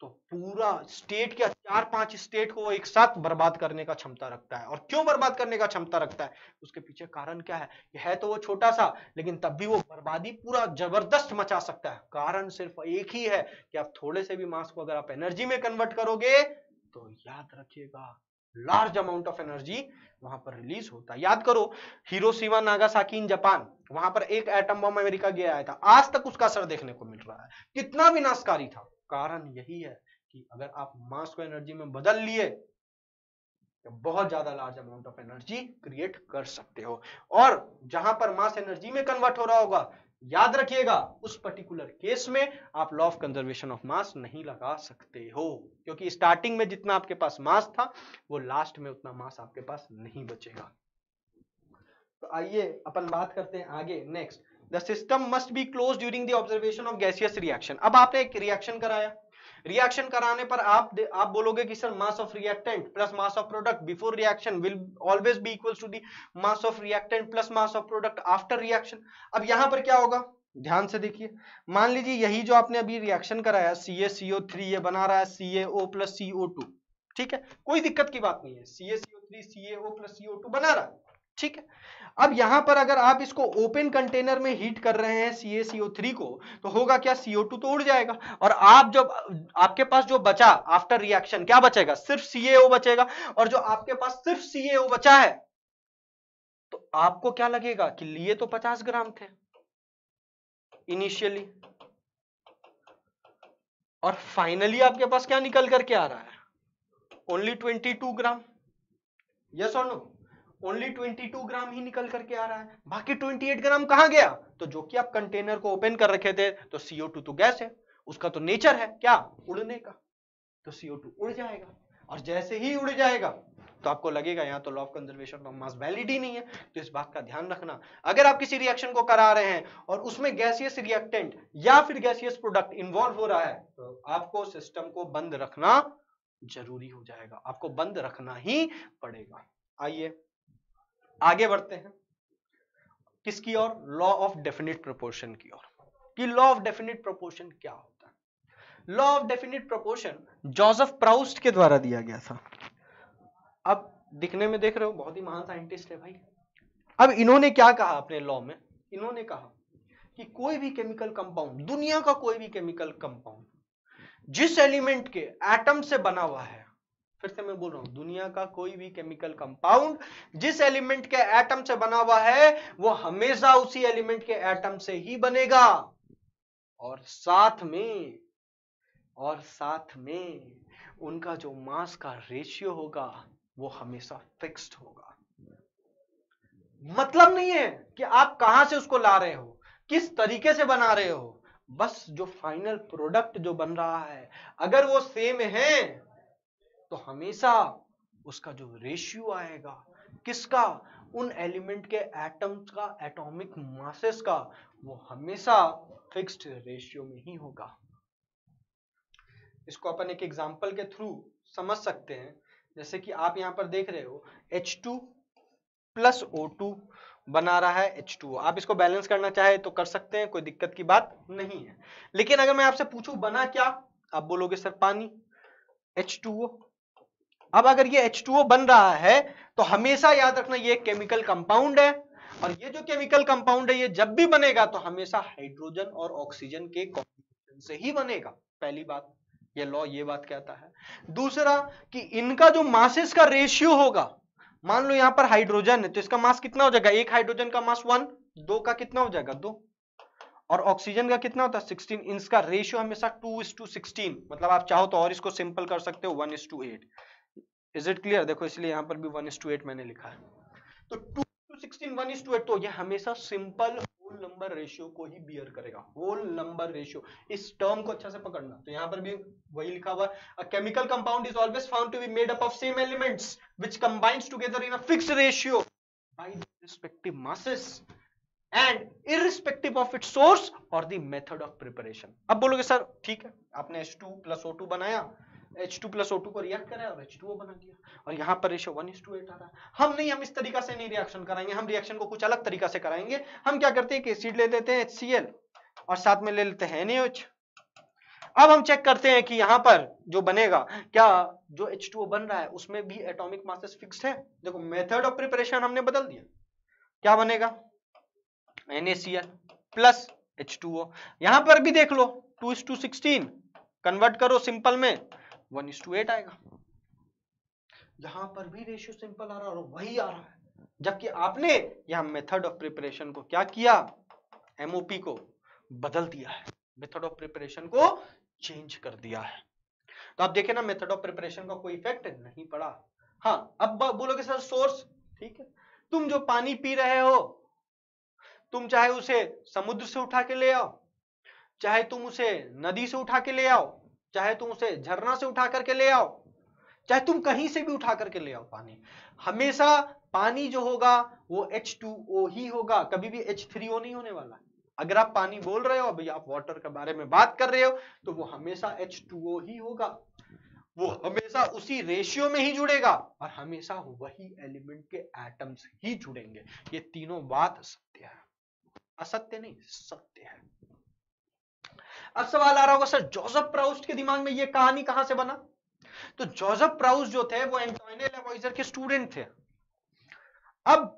A: तो पूरा स्टेट क्या चार पांच स्टेट को एक साथ बर्बाद करने का क्षमता रखता है और क्यों बर्बाद करने का क्षमता रखता है उसके पीछे कारण क्या है है तो वो छोटा सा लेकिन तब भी वो बर्बादी पूरा जबरदस्त मचा सकता है कारण सिर्फ एक ही है कि आप थोड़े से भी मास को अगर आप एनर्जी में कन्वर्ट करोगे तो याद रखिएगा लार्ज अमाउंट ऑफ एनर्जी वहां पर रिलीज होता है याद करो हीरो नागासाकी इन जापान वहां पर एक एटम बम अमेरिका गया आया था आज तक उसका असर देखने को मिल रहा है कितना विनाशकारी था कारण यही है कि अगर आप मास को एनर्जी में बदल लिए तो बहुत ज्यादा large amount of energy create कर सकते हो और जहां पर मास एनर्जी में कन्वर्ट हो रहा होगा याद रखिएगा उस पर्टिकुलर केस में आप law of conservation of mass नहीं लगा सकते हो क्योंकि स्टार्टिंग में जितना आपके पास मास था वो लास्ट में उतना मास आपके पास नहीं बचेगा तो आइए अपन बात करते हैं आगे next the system must be close during the observation of gaseous reaction अब आपने एक रिएक्शन कराया रिएक्शन कराने पर आप आप बोलोगे कि sir mass of reactant plus mass of product before reaction will always be equals to the mass of reactant plus mass of product after reaction अब यहां पर क्या होगा ध्यान से देखिए मान लीजिए यही जो आपने अभी रिएक्शन कराया सी ए सी थ्री ये बना रहा है C A O plus C to ठीक है कोई दिक्कत की बात नहीं है C A C three C A O plus C two बना रहा है ठीक है अब यहां पर अगर आप इसको ओपन कंटेनर में हीट कर रहे हैं थ्री को तो होगा क्या सीओ टू तो उड़ जाएगा और आप जब आपके पास जो बचा आफ्टर रिएक्शन क्या बचेगा सिर्फ ओ बचेगा और जो आपके पास सिर्फ ओ बचा है तो आपको क्या लगेगा कि लिए तो 50 ग्राम थे इनिशियली और फाइनली आपके पास क्या निकल करके आ रहा है ओनली टू ग्राम यस और नो ओनली 22 ग्राम ही निकल करके आ रहा है बाकी 28 ग्राम कहाँ गया तो जो कि आप कंटेनर को ओपन कर रखे थे तो CO2 तो गैस है उसका तो नेचर है क्या उड़ने का तो CO2 उड़ जाएगा और जैसे ही उड़ जाएगा तो आपको लगेगा यहाँ तो law of conservation of mass valid ही नहीं है तो इस बात का ध्यान रखना अगर आप किसी रिएक्शन को करा रहे हैं और उसमें गैसियस रिएक्टेंट या फिर गैसियस प्रोडक्ट इन्वॉल्व हो रहा है तो आपको सिस्टम को बंद रखना जरूरी हो जाएगा आपको बंद रखना ही पड़ेगा आइए आगे बढ़ते हैं किसकी ओर लॉ ऑफ डेफिनेट प्रोपोर्शन की ओर कि लॉ ऑफ डेफिनेट प्रोपोर्शन क्या होता है law of definite proportion Joseph Proust के द्वारा दिया गया था अब दिखने में देख रहे हो बहुत ही महान साइंटिस्ट है भाई अब इन्होंने क्या कहा अपने लॉ में इन्होंने कहा कि कोई भी केमिकल कंपाउंड दुनिया का कोई भी केमिकल कंपाउंड जिस एलिमेंट के एटम से बना हुआ है फिर से मैं बोल रहा हूं दुनिया का कोई भी केमिकल कंपाउंड जिस एलिमेंट के एटम से बना हुआ है वो हमेशा उसी एलिमेंट के एटम से ही बनेगा और साथ में और साथ में उनका जो मास का रेशियो होगा वो हमेशा फिक्स्ड होगा मतलब नहीं है कि आप कहां से उसको ला रहे हो किस तरीके से बना रहे हो बस जो फाइनल प्रोडक्ट जो बन रहा है अगर वो सेम है तो हमेशा उसका जो रेशियो आएगा किसका उन एलिमेंट के एटम्स का एटॉमिक मासेस का वो हमेशा फिक्स्ड रेशियो में ही होगा इसको अपन एक एग्जांपल के थ्रू समझ सकते हैं जैसे कि आप यहां पर देख रहे हो H2 टू प्लस ओ बना रहा है टू आप इसको बैलेंस करना चाहे तो कर सकते हैं कोई दिक्कत की बात नहीं है लेकिन अगर मैं आपसे पूछूं बना क्या आप बोलोगे सर पानी टू अब अगर ये H2O बन रहा है तो हमेशा याद रखना ये केमिकल कंपाउंड है और ये जो केमिकल कंपाउंड है ये जब भी बनेगा तो हमेशा हाइड्रोजन और ऑक्सीजन के कॉम्बिनेशन से ही बनेगा पहली बात ये लॉ ये बात कहता है दूसरा कि इनका जो मासेस का रेशियो होगा मान लो यहां पर हाइड्रोजन है तो इसका मास कितना हो जाएगा एक हाइड्रोजन का मास वन दो का कितना हो जाएगा दो और ऑक्सीजन का कितना होता है सिक्सटीन इसका रेशियो हमेशा टू इस टू सिक्सटीन मतलब आप चाहो तो और इसको सिंपल कर सकते हो one is to eight is it clear देखो इसलिए यहां पर भी वन टू एट मैंने लिखा है तो two to sixteen one to eight तो ये हमेशा सिंपल होल नंबर रेशियो को ही बियर करेगा होल नंबर रेशियो इस टर्म को अच्छा से पकड़ना तो यहां पर भी वही लिखा हुआ है chemical compound is always found to be made up of same elements which combines together in fix ratio by respective masses and irrespective of it source और दी मेथड ऑफ प्रिपरेशन अब बोलोगे सर ठीक है आपने H2 two plus O two बनाया H two plus O two को react करें और एच टू बना दिया और यहाँ पर ratio one is to eight आ रहा है हम नहीं हम इस तरीका से नहीं रिएक्शन कराएंगे हम रिएक्शन को कुछ अलग तरीका से कराएंगे हम क्या करते हैं एक एसिड ले लेते हैं एच सी एल और साथ में ले लेते हैं एनएच अब हम चेक करते हैं कि यहाँ पर जो बनेगा क्या जो एच टू बन रहा है उसमें भी एटोमिक मासेस फिक्स है देखो मेथड ऑफ प्रिपरेशन हमने बदल दिया क्या बनेगा N A C L plus H two O यहाँ पर भी देख लो two is to sixteen convert करो सिंपल में वन इज टू एट आएगा यहां पर भी रेशियो सिंपल आ रहा है और वही आ रहा है जबकि आपने यहां मेथड ऑफ प्रिपरेशन को क्या किया एमओपी को बदल दिया है मेथड ऑफ प्रिपरेशन को चेंज कर दिया है तो आप देखें ना मेथड ऑफ प्रिपरेशन का कोई इफेक्ट नहीं पड़ा हाँ अब बोलोगे सर सोर्स ठीक है तुम जो पानी पी रहे हो तुम चाहे उसे समुद्र से उठा के ले आओ चाहे तुम उसे नदी से उठा के ले आओ चाहे तुम उसे झरना से उठा करके ले आओ चाहे तुम कहीं से भी उठा करके ले आओ पानी हमेशा पानी जो होगा वो H2O ही होगा कभी भी H3O नहीं होने वाला अगर आप पानी बोल रहे हो अभी आप वाटर के बारे में बात कर रहे हो तो वो हमेशा H2O ही होगा वो हमेशा उसी रेशियो में ही जुड़ेगा और हमेशा वही एलिमेंट के एटम्स ही जुड़ेंगे ये तीनों बात सत्य है असत्य नहीं सत्य है अब सवाल आ रहा होगा सर जोजफ प्राउस्ट के दिमाग में ये कहानी कहां से बना तो जोजफ प्राउस जो थे वो एंटोनियो लेवाइजर के स्टूडेंट थे अब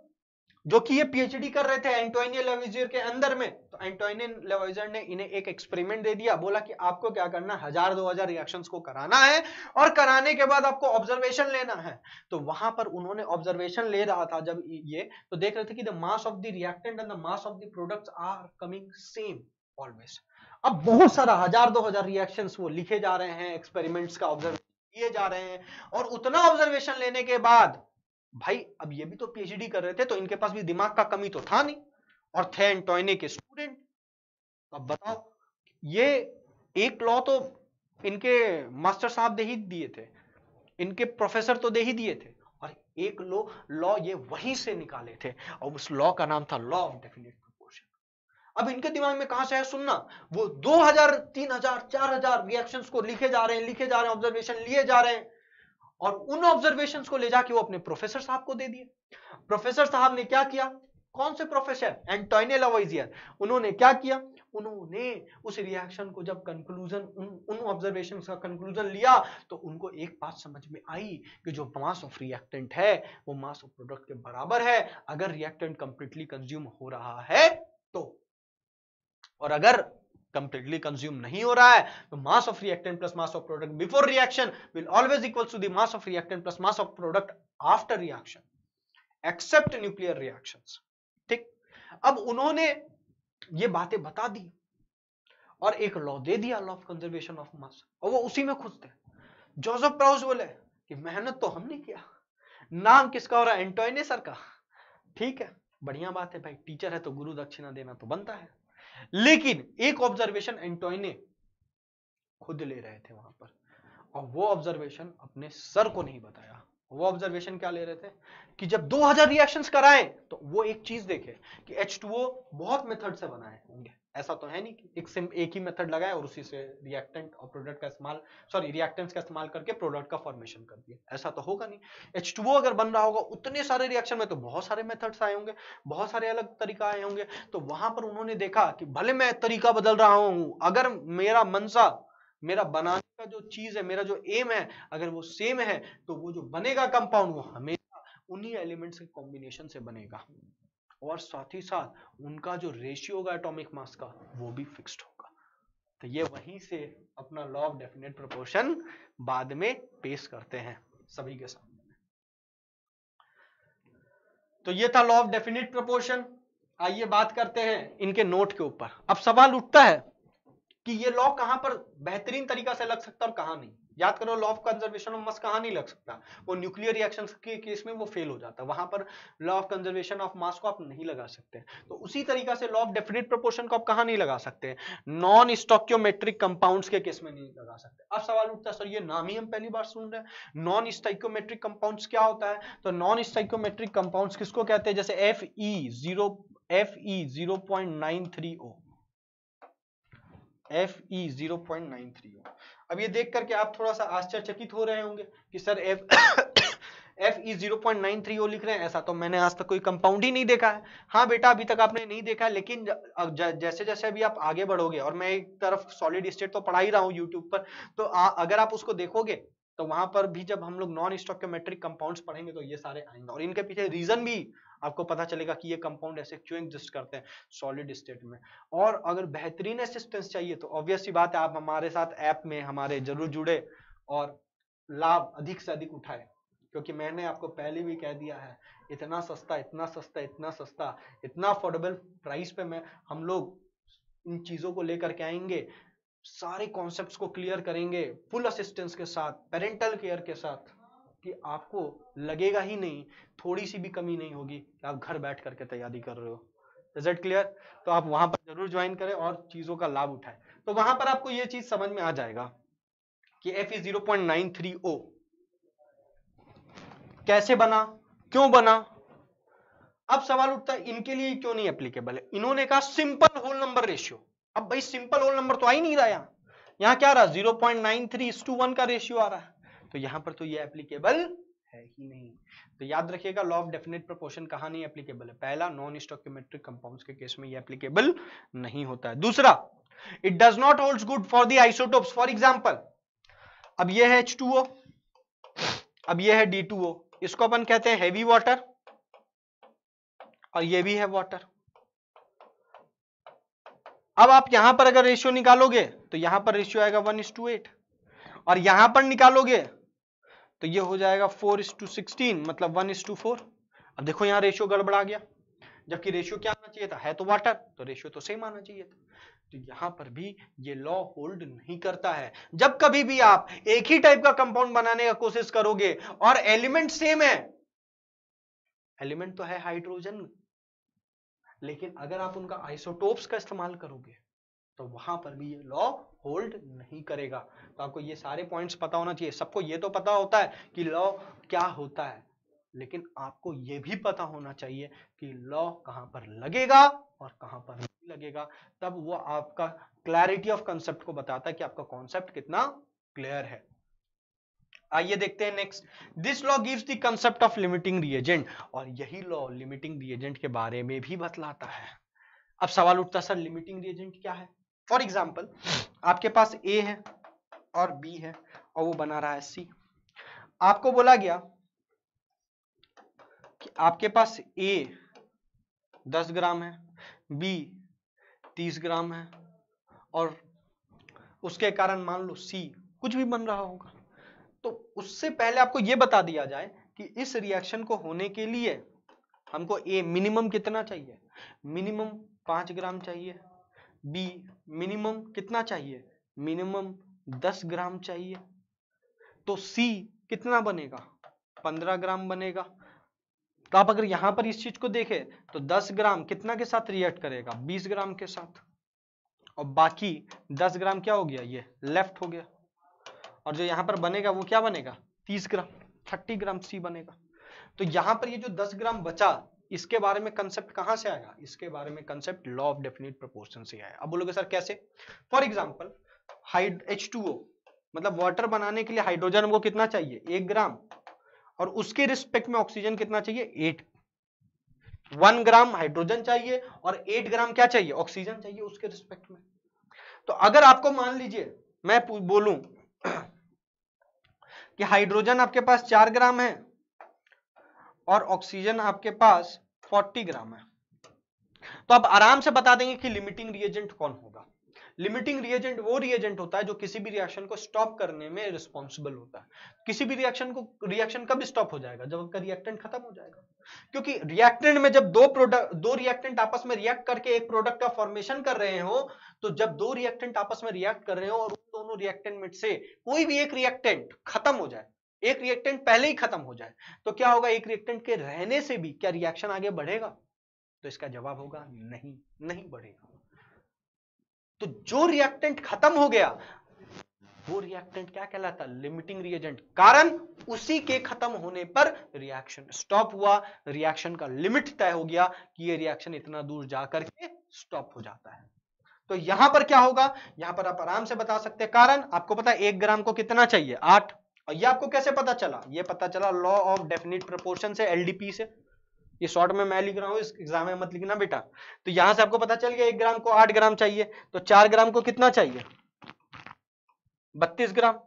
A: जो कि ये पीएचडी कर रहे थे एंटोनियो लेवाइजर के अंदर में तो एंटोनियो लेवाइजर ने इन्हें एक एक्सपेरिमेंट दे दिया बोला कि आपको क्या करना है हजार दो हजार रिएक्शन को कराना है और कराने के बाद आपको ऑब्जर्वेशन लेना है तो वहां पर उन्होंने ऑब्जर्वेशन ले रहा था जब ये तो देख रहे थे कि the mass of the reactant and the mass of the products are coming same always अब बहुत सारा हजार दो हजार रिएक्शन वो लिखे जा रहे हैं एक्सपेरिमेंट्स का ऑब्जर्वेशन किए जा रहे हैं और उतना ऑब्जर्वेशन लेने के बाद भाई अब ये भी तो पीएचडी कर रहे थे तो इनके पास भी दिमाग का कमी तो था नहीं और थे एंटोने के स्टूडेंट तो अब बताओ ये एक लॉ तो इनके मास्टर साहब दे ही दिए थे इनके प्रोफेसर तो दे ही दिए थे और एक लॉ लॉ ये वहीं से निकाले थे और उस लॉ का नाम था लॉ ऑफ डेफिनेट अब इनके दिमाग में कहां से है सुनना वो 2000 3000 4000 रिएक्शंस को लिखे जा रहे हैं लिखे जा रहे हैं ऑब्जर्वेशन लिए जा रहे हैं और उन ऑब्जर्वेशंस को ले जाके वो अपने प्रोफेसर साहब को दे दिए प्रोफेसर साहब ने क्या किया कौन से प्रोफेसर एंटोनियो लवाइजियर उन्होंने क्या किया उन्होंने उस रिएक्शन को जब कंक्लूजन उन ऑब्जर्वेशन का कंक्लूजन लिया तो उनको एक बात समझ में आई कि जो मास ऑफ रिएक्टेंट है वो मास ऑफ प्रोडक्ट के बराबर है अगर रिएक्टेंट कंप्लीटली कंज्यूम हो रहा है तो और अगर कंप्लीटली कंज्यूम नहीं हो रहा है तो mass of reactant plus mass of product before reaction will always equal to the mass of reactant plus mass of product after reaction except nuclear reaction ठीक अब उन्होंने ये बातें बता दी और एक लॉ दे दिया law of conservation of mass और वो उसी में खुश थे जोसेफ प्राउस बोले कि मेहनत तो हमने किया नाम किसका हो रहा है एंटोइने सर का ठीक है बढ़िया बात है भाई टीचर है तो गुरु दक्षिणा देना तो बनता है लेकिन एक ऑब्जर्वेशन एंटोइने खुद ले रहे थे वहां पर और वो ऑब्जर्वेशन अपने सर को नहीं बताया वो ऑब्जर्वेशन क्या ले रहे थे कि जब 2000 रिएक्शंस कराएं तो वो एक चीज देखे कि H2O बहुत मेथड से बनाए होंगे ऐसा तो है नहीं कि एक सिम एक ही मेथड लगाया और उसी से रिएक्टेंट और प्रोडक्ट का इस्तेमाल सॉरी रिएक्टेंट्स का इस्तेमाल करके प्रोडक्ट का फॉर्मेशन कर दिया ऐसा तो होगा नहीं एच अगर बन रहा होगा उतने सारे रिएक्शन में तो बहुत सारे मेथड्स आए होंगे बहुत सारे अलग तरीका आए होंगे तो वहां पर उन्होंने देखा कि भले मैं तरीका बदल रहा हूं अगर मेरा मनसा मेरा बनाने का जो चीज है मेरा जो एम है अगर वो सेम है तो वो जो बनेगा कंपाउंड वो हमेशा उन्हीं एलिमेंट्स के कॉम्बिनेशन से बनेगा और साथ ही साथ उनका जो रेशियो होगा एटॉमिक मास का वो भी फिक्स्ड होगा तो ये वहीं से अपना लॉ ऑफ डेफिनेट प्रोपोर्शन बाद में पेश करते हैं सभी के सामने तो ये था लॉ ऑफ डेफिनेट प्रोपोर्शन आइए बात करते हैं इनके नोट के ऊपर अब सवाल उठता है कि ये लॉ कहां पर बेहतरीन तरीका से लग सकता है और कहां नहीं याद करो लॉ ऑफ कंजर्वेशन ऑफ मस कहाँ नहीं लग सकता वो न्यूक्लियर रिएक्शन के केस में वो फेल हो जाता है वहां पर law of conservation of mass को आप नहीं लगा सकते तो उसी तरीका से लॉ ऑफ डेफिनेट प्रोपोर्शन को आप कहाँ नहीं लगा सकते नॉन स्टोक्योमेट्रिक कंपाउंड्स के केस में नहीं लगा सकते अब सवाल उठता है सर ये नाम ही हम पहली बार सुन रहे हैं नॉन स्टाइकोमेट्रिक कंपाउंड्स क्या होता है तो नॉन स्टाइकोमेट्रिक कंपाउंड्स किसको कहते हैं जैसे F E zero F E zero point nine three O F E zero point nine three हो अब ये देख करके आप थोड़ा सा आश्चर्यचकित हो रहे होंगे कि sir F F E zero point nine three O लिख रहे हैं ऐसा तो मैंने आज तक कोई कंपाउंड ही नहीं देखा है हाँ बेटा अभी तक आपने नहीं देखा है लेकिन जैसे जैसे अभी आप आगे बढ़ोगे और मैं एक तरफ सॉलिड स्टेट तो पढ़ा ही रहा हूँ यूट्यूब पर तो आ, अगर आप उसको देखोगे तो वहां पर भी जब हम लोग नॉन स्टॉक्योमेट्रिक कंपाउंड्स पढ़ेंगे तो ये सारे आएंगे और इनके पीछे रीजन भी आपको पता चलेगा कि ये कंपाउंड ऐसे क्यों एग्जिस्ट करते हैं सॉलिड स्टेट में और अगर बेहतरीन असिस्टेंस चाहिए तो ऑब्वियस ही बात है आप हमारे साथ ऐप में हमारे जरूर जुड़े और लाभ अधिक से अधिक उठाए क्योंकि मैंने आपको पहले भी कह दिया है इतना सस्ता इतना सस्ता इतना सस्ता इतना अफोर्डेबल प्राइस पे मैं हम लोग इन चीज़ों को लेकर के आएंगे सारे कॉन्सेप्ट्स को क्लियर करेंगे फुल असिस्टेंस के साथ पेरेंटल केयर के साथ कि आपको लगेगा ही नहीं थोड़ी सी भी कमी नहीं होगी कि आप घर बैठ करके तैयारी कर रहे हो इज इट क्लियर तो आप वहां पर जरूर ज्वाइन करें और चीजों का लाभ उठाएं तो वहां पर आपको ये चीज समझ में आ जाएगा कि F is zero point nine three O कैसे बना क्यों बना अब सवाल उठता है इनके लिए क्यों नहीं एप्लीकेबल है इन्होंने कहा सिंपल होल नंबर रेशियो अब भाई सिंपल होल नंबर तो आ ही नहीं रहा यहां यहां क्या रहा zero point nine three to one का रेशियो आ रहा है तो यहां पर तो ये एप्लीकेबल है ही नहीं तो याद रखिएगा लॉ ऑफ डेफिनेट प्रोपोर्शन कहा नहीं एप्लीकेबल है पहला नॉन स्टोक्योमेट्रिक कंपाउंड के केस में ये एप्लीकेबल नहीं होता है दूसरा it does not hold good for the isotope for example अब यह है एच अब यह है डी इसको अपन कहते हैं हैवी वाटर और ये भी है वाटर अब आप यहां पर अगर रेशियो निकालोगे तो यहां पर रेशियो आएगा वन इस टू एट और यहां पर निकालोगे तो ये हो जाएगा फोर इस टू सिक्सटीन मतलब वन इस टू फोर अब देखो यहाँ रेशियो गड़बड़ा गया जबकि रेशियो क्या आना चाहिए था है तो वाटर तो रेशियो तो सेम आना चाहिए था तो यहां पर भी ये लॉ होल्ड नहीं करता है जब कभी भी आप एक ही टाइप का कंपाउंड बनाने का कोशिश करोगे और एलिमेंट सेम है एलिमेंट तो है हाइड्रोजन लेकिन अगर आप उनका आइसोटोप्स का इस्तेमाल करोगे तो वहां पर भी ये लॉ होल्ड नहीं करेगा तो आपको ये सारे पॉइंट्स पता होना चाहिए सबको ये तो पता होता है कि लॉ क्या होता है लेकिन आपको ये भी पता होना चाहिए कि लॉ कहाँ पर लगेगा और कहाँ पर नहीं लगेगा तब वो आपका क्लैरिटी ऑफ कंसेप्ट को बताता है कि आपका कॉन्सेप्ट कितना क्लियर है आइए देखते हैं next this law gives the concept of limiting reagent और यही लॉ लिमिटिंग रिएजेंट के बारे में भी बतलाता है अब सवाल उठता सर लिमिटिंग रिएजेंट क्या है फॉर एग्जाम्पल आपके पास ए है और बी है और वो बना रहा है सी आपको बोला गया कि आपके पास ए दस ग्राम है बी तीस ग्राम है और उसके कारण मान लो सी कुछ भी बन रहा होगा तो उससे पहले आपको यह बता दिया जाए कि इस रिएक्शन को होने के लिए हमको ए मिनिमम कितना चाहिए मिनिमम पांच ग्राम चाहिए बी मिनिमम कितना चाहिए मिनिमम दस ग्राम चाहिए तो सी कितना बनेगा पंद्रह ग्राम बनेगा तो आप अगर यहां पर इस चीज को देखें तो 10 ग्राम कितना के साथ रिएक्ट करेगा 20 ग्राम के साथ और बाकी 10 ग्राम क्या हो गया ये लेफ्ट हो गया और जो यहां पर बनेगा वो क्या बनेगा 30 ग्राम 30 ग्राम सी बनेगा तो यहां पर ये जो 10 ग्राम बचा इसके बारे में कंसेप्ट कहां से आएगा इसके बारे में concept law of definite proportion से आया अब बोलोगे सर कैसे फॉर एग्जाम्पल हाइड एच मतलब वाटर बनाने के लिए हाइड्रोजन हमको कितना चाहिए एक ग्राम और उसके रिस्पेक्ट में ऑक्सीजन कितना चाहिए एट वन ग्राम हाइड्रोजन चाहिए और एट ग्राम क्या चाहिए ऑक्सीजन चाहिए उसके रिस्पेक्ट में तो अगर आपको मान लीजिए मैं बोलूं कि हाइड्रोजन आपके पास चार ग्राम है और ऑक्सीजन आपके पास 40 ग्राम है तो आप आराम से बता देंगे कि लिमिटिंग रिएजेंट कौन होगा लिमिटिंग रिएजेंट वो रिएजेंट होता है जो किसी भी रिएक्शन को स्टॉप करने में रिस्पॉन्सिबल होता है किसी भी रिएक्शन को रिएक्शन कब स्टॉप हो जाएगा जब उनका रिएक्टेंट खत्म हो जाएगा क्योंकि रिएक्टेंट में जब दो प्रोडक्ट दो रिएक्टेंट आपस में रिएक्ट करके एक प्रोडक्ट का फॉर्मेशन कर रहे हो तो जब दो रिएक्टेंट आपस में रिएक्ट कर रहे हो और उन दोनों रिएक्टेंट में से कोई भी एक रिएक्टेंट खत्म हो जाए एक रिएक्टेंट पहले ही खत्म हो जाए तो क्या होगा एक रिएक्टेंट के रहने से भी क्या रिएक्शन आगे बढ़ेगा तो इसका जवाब होगा नहीं नहीं बढ़ेगा तो जो रिएक्टेंट खत्म हो गया वो रिएक्टेंट क्या कहलाता लिमिटिंग रिएजेंट कारण उसी के खत्म होने पर रिएक्शन स्टॉप हुआ रिएक्शन का लिमिट तय हो गया कि ये रिएक्शन इतना दूर जा करके स्टॉप हो जाता है तो यहां पर क्या होगा यहां पर आप आराम से बता सकते हैं कारण आपको पता है एक ग्राम को कितना चाहिए आठ और ये आपको कैसे पता चला ये पता चला लॉ ऑफ डेफिनेट प्रपोर्शन से एलडीपी से ये शॉर्ट में मैं लिख रहा हूँ इस एग्जाम में मत लिखना बेटा तो यहां से आपको पता चल गया एक ग्राम को आठ ग्राम चाहिए तो चार ग्राम को कितना चाहिए बत्तीस ग्राम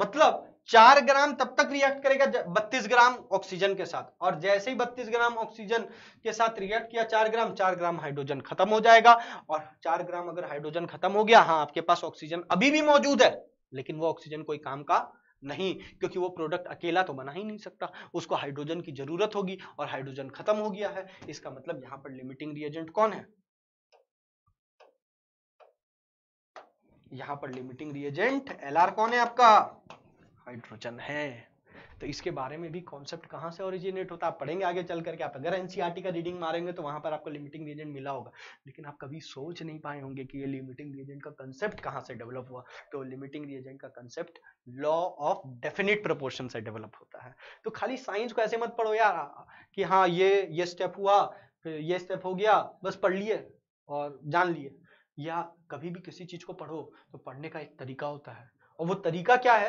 A: मतलब चार ग्राम तब तक रिएक्ट करेगा बत्तीस ग्राम ऑक्सीजन के साथ और जैसे ही बत्तीस ग्राम ऑक्सीजन के साथ रिएक्ट किया चार ग्राम चार ग्राम हाइड्रोजन खत्म हो जाएगा और चार ग्राम अगर हाइड्रोजन खत्म हो गया हाँ आपके पास ऑक्सीजन अभी भी मौजूद है लेकिन वो ऑक्सीजन कोई काम का नहीं क्योंकि वो प्रोडक्ट अकेला तो बना ही नहीं सकता उसको हाइड्रोजन की जरूरत होगी और हाइड्रोजन खत्म हो गया है इसका मतलब यहां पर लिमिटिंग रिएजेंट कौन है यहां पर लिमिटिंग रिएजेंट एल कौन है आपका हाइड्रोजन है तो इसके बारे में भी कॉन्सेप्ट कहाँ से ओरिजिनेट होता है आप पढ़ेंगे आगे चल करके आप अगर एनसीआरटी e का रीडिंग मारेंगे तो वहाँ पर आपको लिमिटिंग एजेंट मिला होगा लेकिन आप कभी सोच नहीं पाए होंगे कि ये लिमिटिंग एजेंट का कंसेप्ट कहाँ से डेवलप हुआ तो लिमिटिंग एजेंट का concept law of definite proportion से डेवलप होता है तो खाली साइंस को ऐसे मत पढ़ो यार कि हाँ ये ये स्टेप हुआ फिर ये स्टेप हो गया बस पढ़ लिए और जान लिए या कभी भी किसी चीज को पढ़ो तो पढ़ने का एक तरीका होता है और वो तरीका क्या है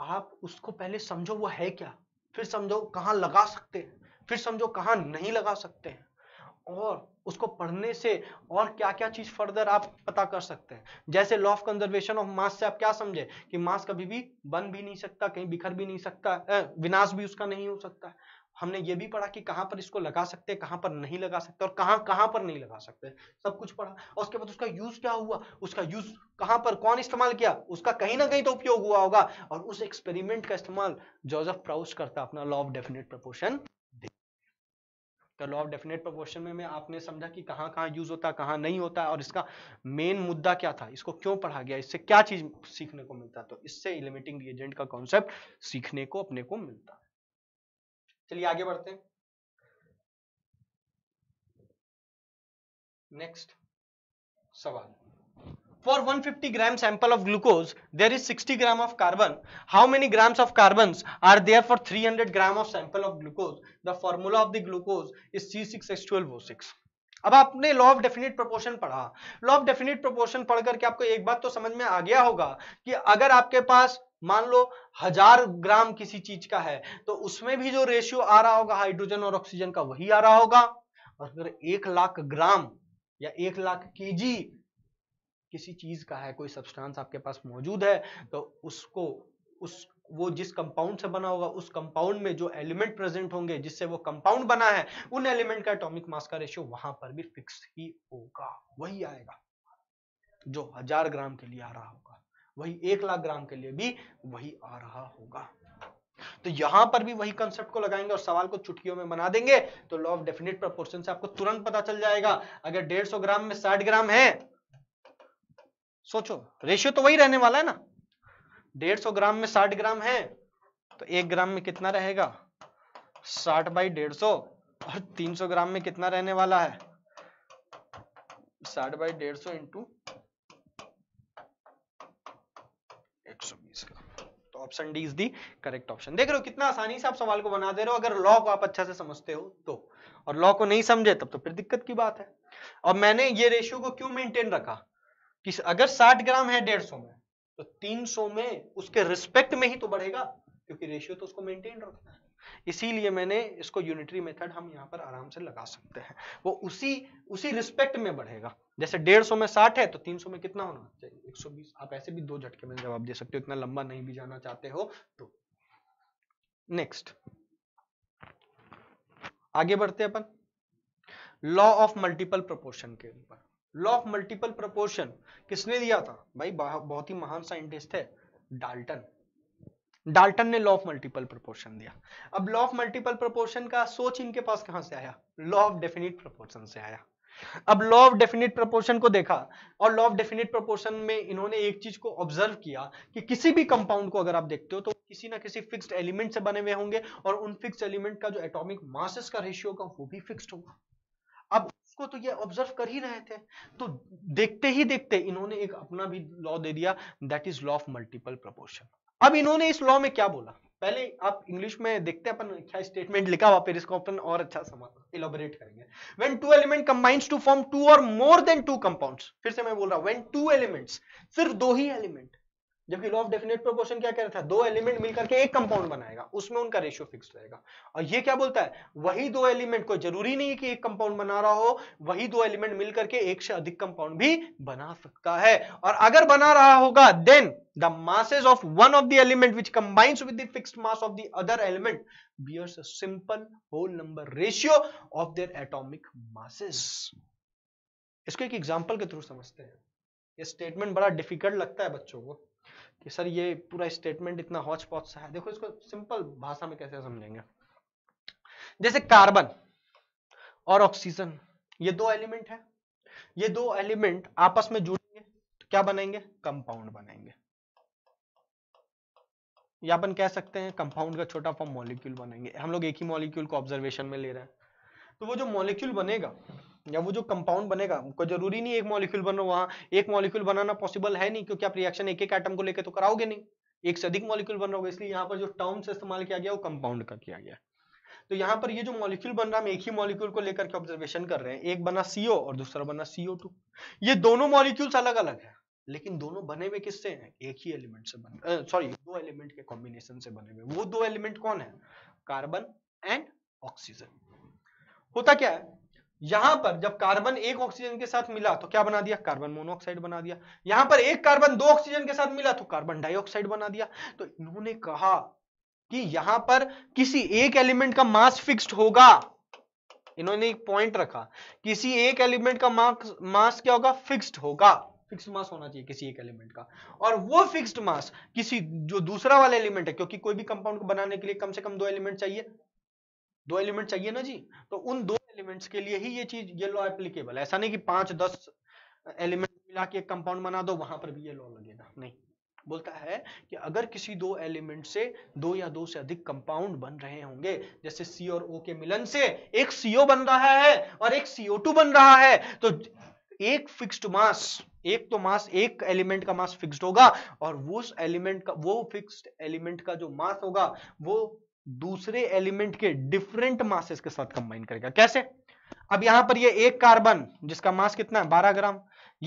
A: आप उसको पहले समझो वो है क्या फिर समझो कहाँ लगा सकते हैं फिर समझो कहाँ नहीं लगा सकते हैं और उसको पढ़ने से और क्या क्या चीज फर्दर आप पता कर सकते हैं जैसे law of conservation of mass से आप क्या समझे कि मास कभी भी बन भी नहीं सकता कहीं बिखर भी नहीं सकता विनाश भी उसका नहीं हो सकता हमने ये भी पढ़ा कि कहाँ पर इसको लगा सकते हैं कहाँ पर नहीं लगा सकते और कहाँ कहाँ पर नहीं लगा सकते सब कुछ पढ़ा और उसके बाद उसका यूज क्या हुआ उसका यूज कहाँ पर कौन इस्तेमाल किया उसका कहीं ना कहीं तो उपयोग हुआ होगा और उस एक्सपेरिमेंट का इस्तेमाल जोजफ प्राउस करता अपना लॉ ऑफ डेफिनेट प्रपोर्शन तो लॉ ऑफ डेफिनेट प्रपोर्शन में मैं आपने समझा कि कहाँ कहाँ यूज होता है कहाँ नहीं होता है और इसका मेन मुद्दा क्या था इसको क्यों पढ़ा गया इससे क्या चीज सीखने को मिलता तो इससे लिमिटिंग एजेंट का कॉन्सेप्ट सीखने को अपने को मिलता है चलिए आगे बढ़ते हैं नेक्स्ट सवाल for 150 gram sample of glucose there is 60 gram of carbon how many grams of carbons are there for 300 gram of sample of glucose the formula of the glucose is c6h12o6 अब आपने law of definite proportion पढ़ा law of definite proportion पढ़ करके आपको एक बात तो समझ में आ गया होगा कि अगर आपके पास मान लो हजार ग्राम किसी चीज का है तो उसमें भी जो रेशियो आ रहा होगा हाइड्रोजन और ऑक्सीजन का वही आ रहा होगा और अगर एक लाख ग्राम या एक लाख के किसी चीज का है कोई सब्सटेंस आपके पास मौजूद है तो उसको उस वो जिस कंपाउंड से बना होगा उस कंपाउंड में जो एलिमेंट प्रेजेंट होंगे जिससे वो कंपाउंड बना है उन एलिमेंट का एटॉमिक मास का रेशियो वहां पर भी फिक्स ही होगा वही आएगा जो हजार ग्राम के लिए आ रहा होगा वही एक लाख ग्राम के लिए भी वही आ रहा होगा तो यहां पर भी वही कंसेप्ट को लगाएंगे और सवाल को चुटकियों में बना देंगे तो लॉ ऑफ डेफिनेट प्रपोर्शन से आपको तुरंत पता चल जाएगा अगर डेढ़ सौ ग्राम में साठ ग्राम है सोचो रेशियो तो वही रहने वाला है ना डेढ़ सौ ग्राम में साठ ग्राम है तो एक ग्राम में कितना रहेगा साठ बाई डेढ़ सौ और तीन सौ ग्राम में कितना रहने वाला है साठ बाई डेढ़ सौ इंटू एक का तो option D is the correct option देख रहे हो कितना आसानी से आप सवाल को बना दे रहे हो अगर लॉ को आप अच्छा से समझते हो तो और लॉ को नहीं समझे तब तो फिर दिक्कत की बात है और मैंने ये रेशियो को क्यों मेंटेन रखा कि अगर 60 ग्राम है 150 में तो 300 में उसके रिस्पेक्ट में ही तो बढ़ेगा क्योंकि रेशियो तो उसको मेंटेन रखना है इसीलिए मैंने इसको यूनिटरी मेथड हम यहाँ पर आराम से लगा सकते हैं वो उसी उसी रिस्पेक्ट में बढ़ेगा जैसे डेढ़ सौ में साठ है तो तीन सौ में कितना होना चाहिए एक सौ बीस आप ऐसे भी दो झटके में जवाब दे सकते हो इतना लंबा नहीं भी जाना चाहते हो तो नेक्स्ट आगे बढ़ते अपन लॉ ऑफ मल्टीपल प्रपोर्शन के ऊपर लॉ ऑफ मल्टीपल प्रपोर्शन किसने दिया था भाई बहुत ही महान साइंटिस्ट है डाल्टन डाल्टन ने लॉ ऑफ मल्टीपल प्रोपोर्शन दिया अब लॉ ऑफ मल्टीपल प्रोपोर्शन का सोच इनके पास कहां से आया लॉ ऑफ डेफिनेट प्रोपोर्शन से आया अब लॉ ऑफ डेफिनेट प्रोपोर्शन को देखा और लॉ ऑफ डेफिनेट प्रोपोर्शन में इन्होंने एक चीज को ऑब्जर्व किया कि किसी भी कंपाउंड को अगर आप देखते हो तो किसी ना किसी फिक्स्ड एलिमेंट से बने हुए होंगे और उन फिक्स्ड एलिमेंट का जो एटॉमिक मासेस का रेशियो का वो भी फिक्स्ड होगा अब उसको तो ये ऑब्जर्व कर ही रहे थे तो देखते ही देखते इन्होंने एक अपना भी लॉ दे दिया that is law of multiple proportion अब इन्होंने इस लॉ में क्या बोला पहले आप इंग्लिश में देखते हैं अपन अच्छा स्टेटमेंट लिखा हुआ फिर इसको अपन और अच्छा इलाबोरेट करेंगे when two element combines to form two और मोर देन टू कंपाउंड्स फिर से मैं बोल रहा हूं व्हेन टू एलिमेंट्स सिर्फ दो ही एलिमेंट जबकि लॉ ऑफ डेफिनेट प्रोपोर्शन क्या कह रहा था दो एलिमेंट मिलकर के एक कंपाउंड बनाएगा उसमें उनका रेशियो फिक्स रहेगा और ये क्या बोलता है वही दो एलिमेंट को जरूरी नहीं है कि एक कंपाउंड बना रहा हो वही दो एलिमेंट मिलकर के एक से अधिक कंपाउंड भी बना सकता है और अगर बना रहा होगा then the masses of one of the element which combines with the fixed mass of the other element bears a simple whole number ratio of their atomic masses इसको एक एग्जाम्पल के थ्रू समझते हैं ये स्टेटमेंट बड़ा difficult लगता है बच्चों को कि सर ये पूरा स्टेटमेंट इतना हॉच पॉच सा है देखो इसको सिंपल भाषा में कैसे समझेंगे जैसे कार्बन और ऑक्सीजन ये दो एलिमेंट है ये दो एलिमेंट आपस में जुड़ेंगे तो क्या बनाएंगे कंपाउंड बनाएंगे या अपन कह सकते हैं कंपाउंड का छोटा फॉर्म मॉलिक्यूल बनाएंगे हम लोग एक ही मॉलिक्यूल को ऑब्जर्वेशन में ले रहे हैं तो वो जो मॉलिक्यूल बनेगा या वो जो कंपाउंड बनेगा कोई जरूरी नहीं एक मॉलिक्यूल बनो वहां एक मॉलिक्यूल बनाना पॉसिबल है नहीं क्योंकि आप रिएक्शन एक एक आइटम को लेकर तो कराओगे नहीं एक से अधिक मॉलिक्यूल बन रहा होगा इसलिए यहाँ पर जो टर्म्स इस्तेमाल किया गया वो कंपाउंड का किया गया तो यहाँ पर ये जो मॉलिक्यूल बन रहा है हम एक ही मॉलिक्यूल को लेकर के ऑब्जर्वेशन कर रहे हैं एक बना सीओ और दूसरा बना सीओ टू ये दोनों मॉलिक्यूल्स अलग अलग है लेकिन दोनों बने हुए किससे हैं एक ही एलिमेंट से बने सॉरी दो एलिमेंट के कॉम्बिनेशन से बने हुए वो दो एलिमेंट कौन है कार्बन एंड ऑक्सीजन होता क्या है यहां पर जब कार्बन एक ऑक्सीजन के साथ मिला तो क्या बना दिया कार्बन मोनोऑक्साइड बना दिया यहां पर एक कार्बन दो ऑक्सीजन के साथ मिला तो कार्बन डाइऑक्साइड बना दिया तो इन्होंने कहा कि यहां पर किसी एक एलिमेंट का मास फिक्स्ड होगा इन्होंने एक पॉइंट रखा किसी एक एलिमेंट का मास मास क्या होगा फिक्स्ड होगा फिक्स्ड मास होना चाहिए किसी एक एलिमेंट का और वो फिक्स्ड मास किसी जो दूसरा वाला एलिमेंट है क्योंकि कोई भी कंपाउंड को बनाने के लिए कम से कम दो एलिमेंट चाहिए दो एलिमेंट चाहिए ना जी तो उन दो एलिमेंट्स के लिए ही ये चीज ये लॉ एप्लीकेबल ऐसा नहीं कि पांच दस एलिमेंट मिला के कंपाउंड बना दो वहां पर भी ये लॉ लगेगा नहीं बोलता है कि अगर किसी दो एलिमेंट से दो या दो से अधिक कंपाउंड बन रहे होंगे जैसे सी और ओ के मिलन से एक सीओ बन रहा है और एक सीओ टू बन रहा है तो एक फिक्स्ड मास एक तो मास एक एलिमेंट का मास फिक्स्ड होगा और उस एलिमेंट का वो फिक्स्ड एलिमेंट का जो मास होगा वो दूसरे एलिमेंट के डिफरेंट मासेस के साथ कंबाइन करेगा कैसे अब यहां पर ये एक कार्बन जिसका मास कितना है 12 ग्राम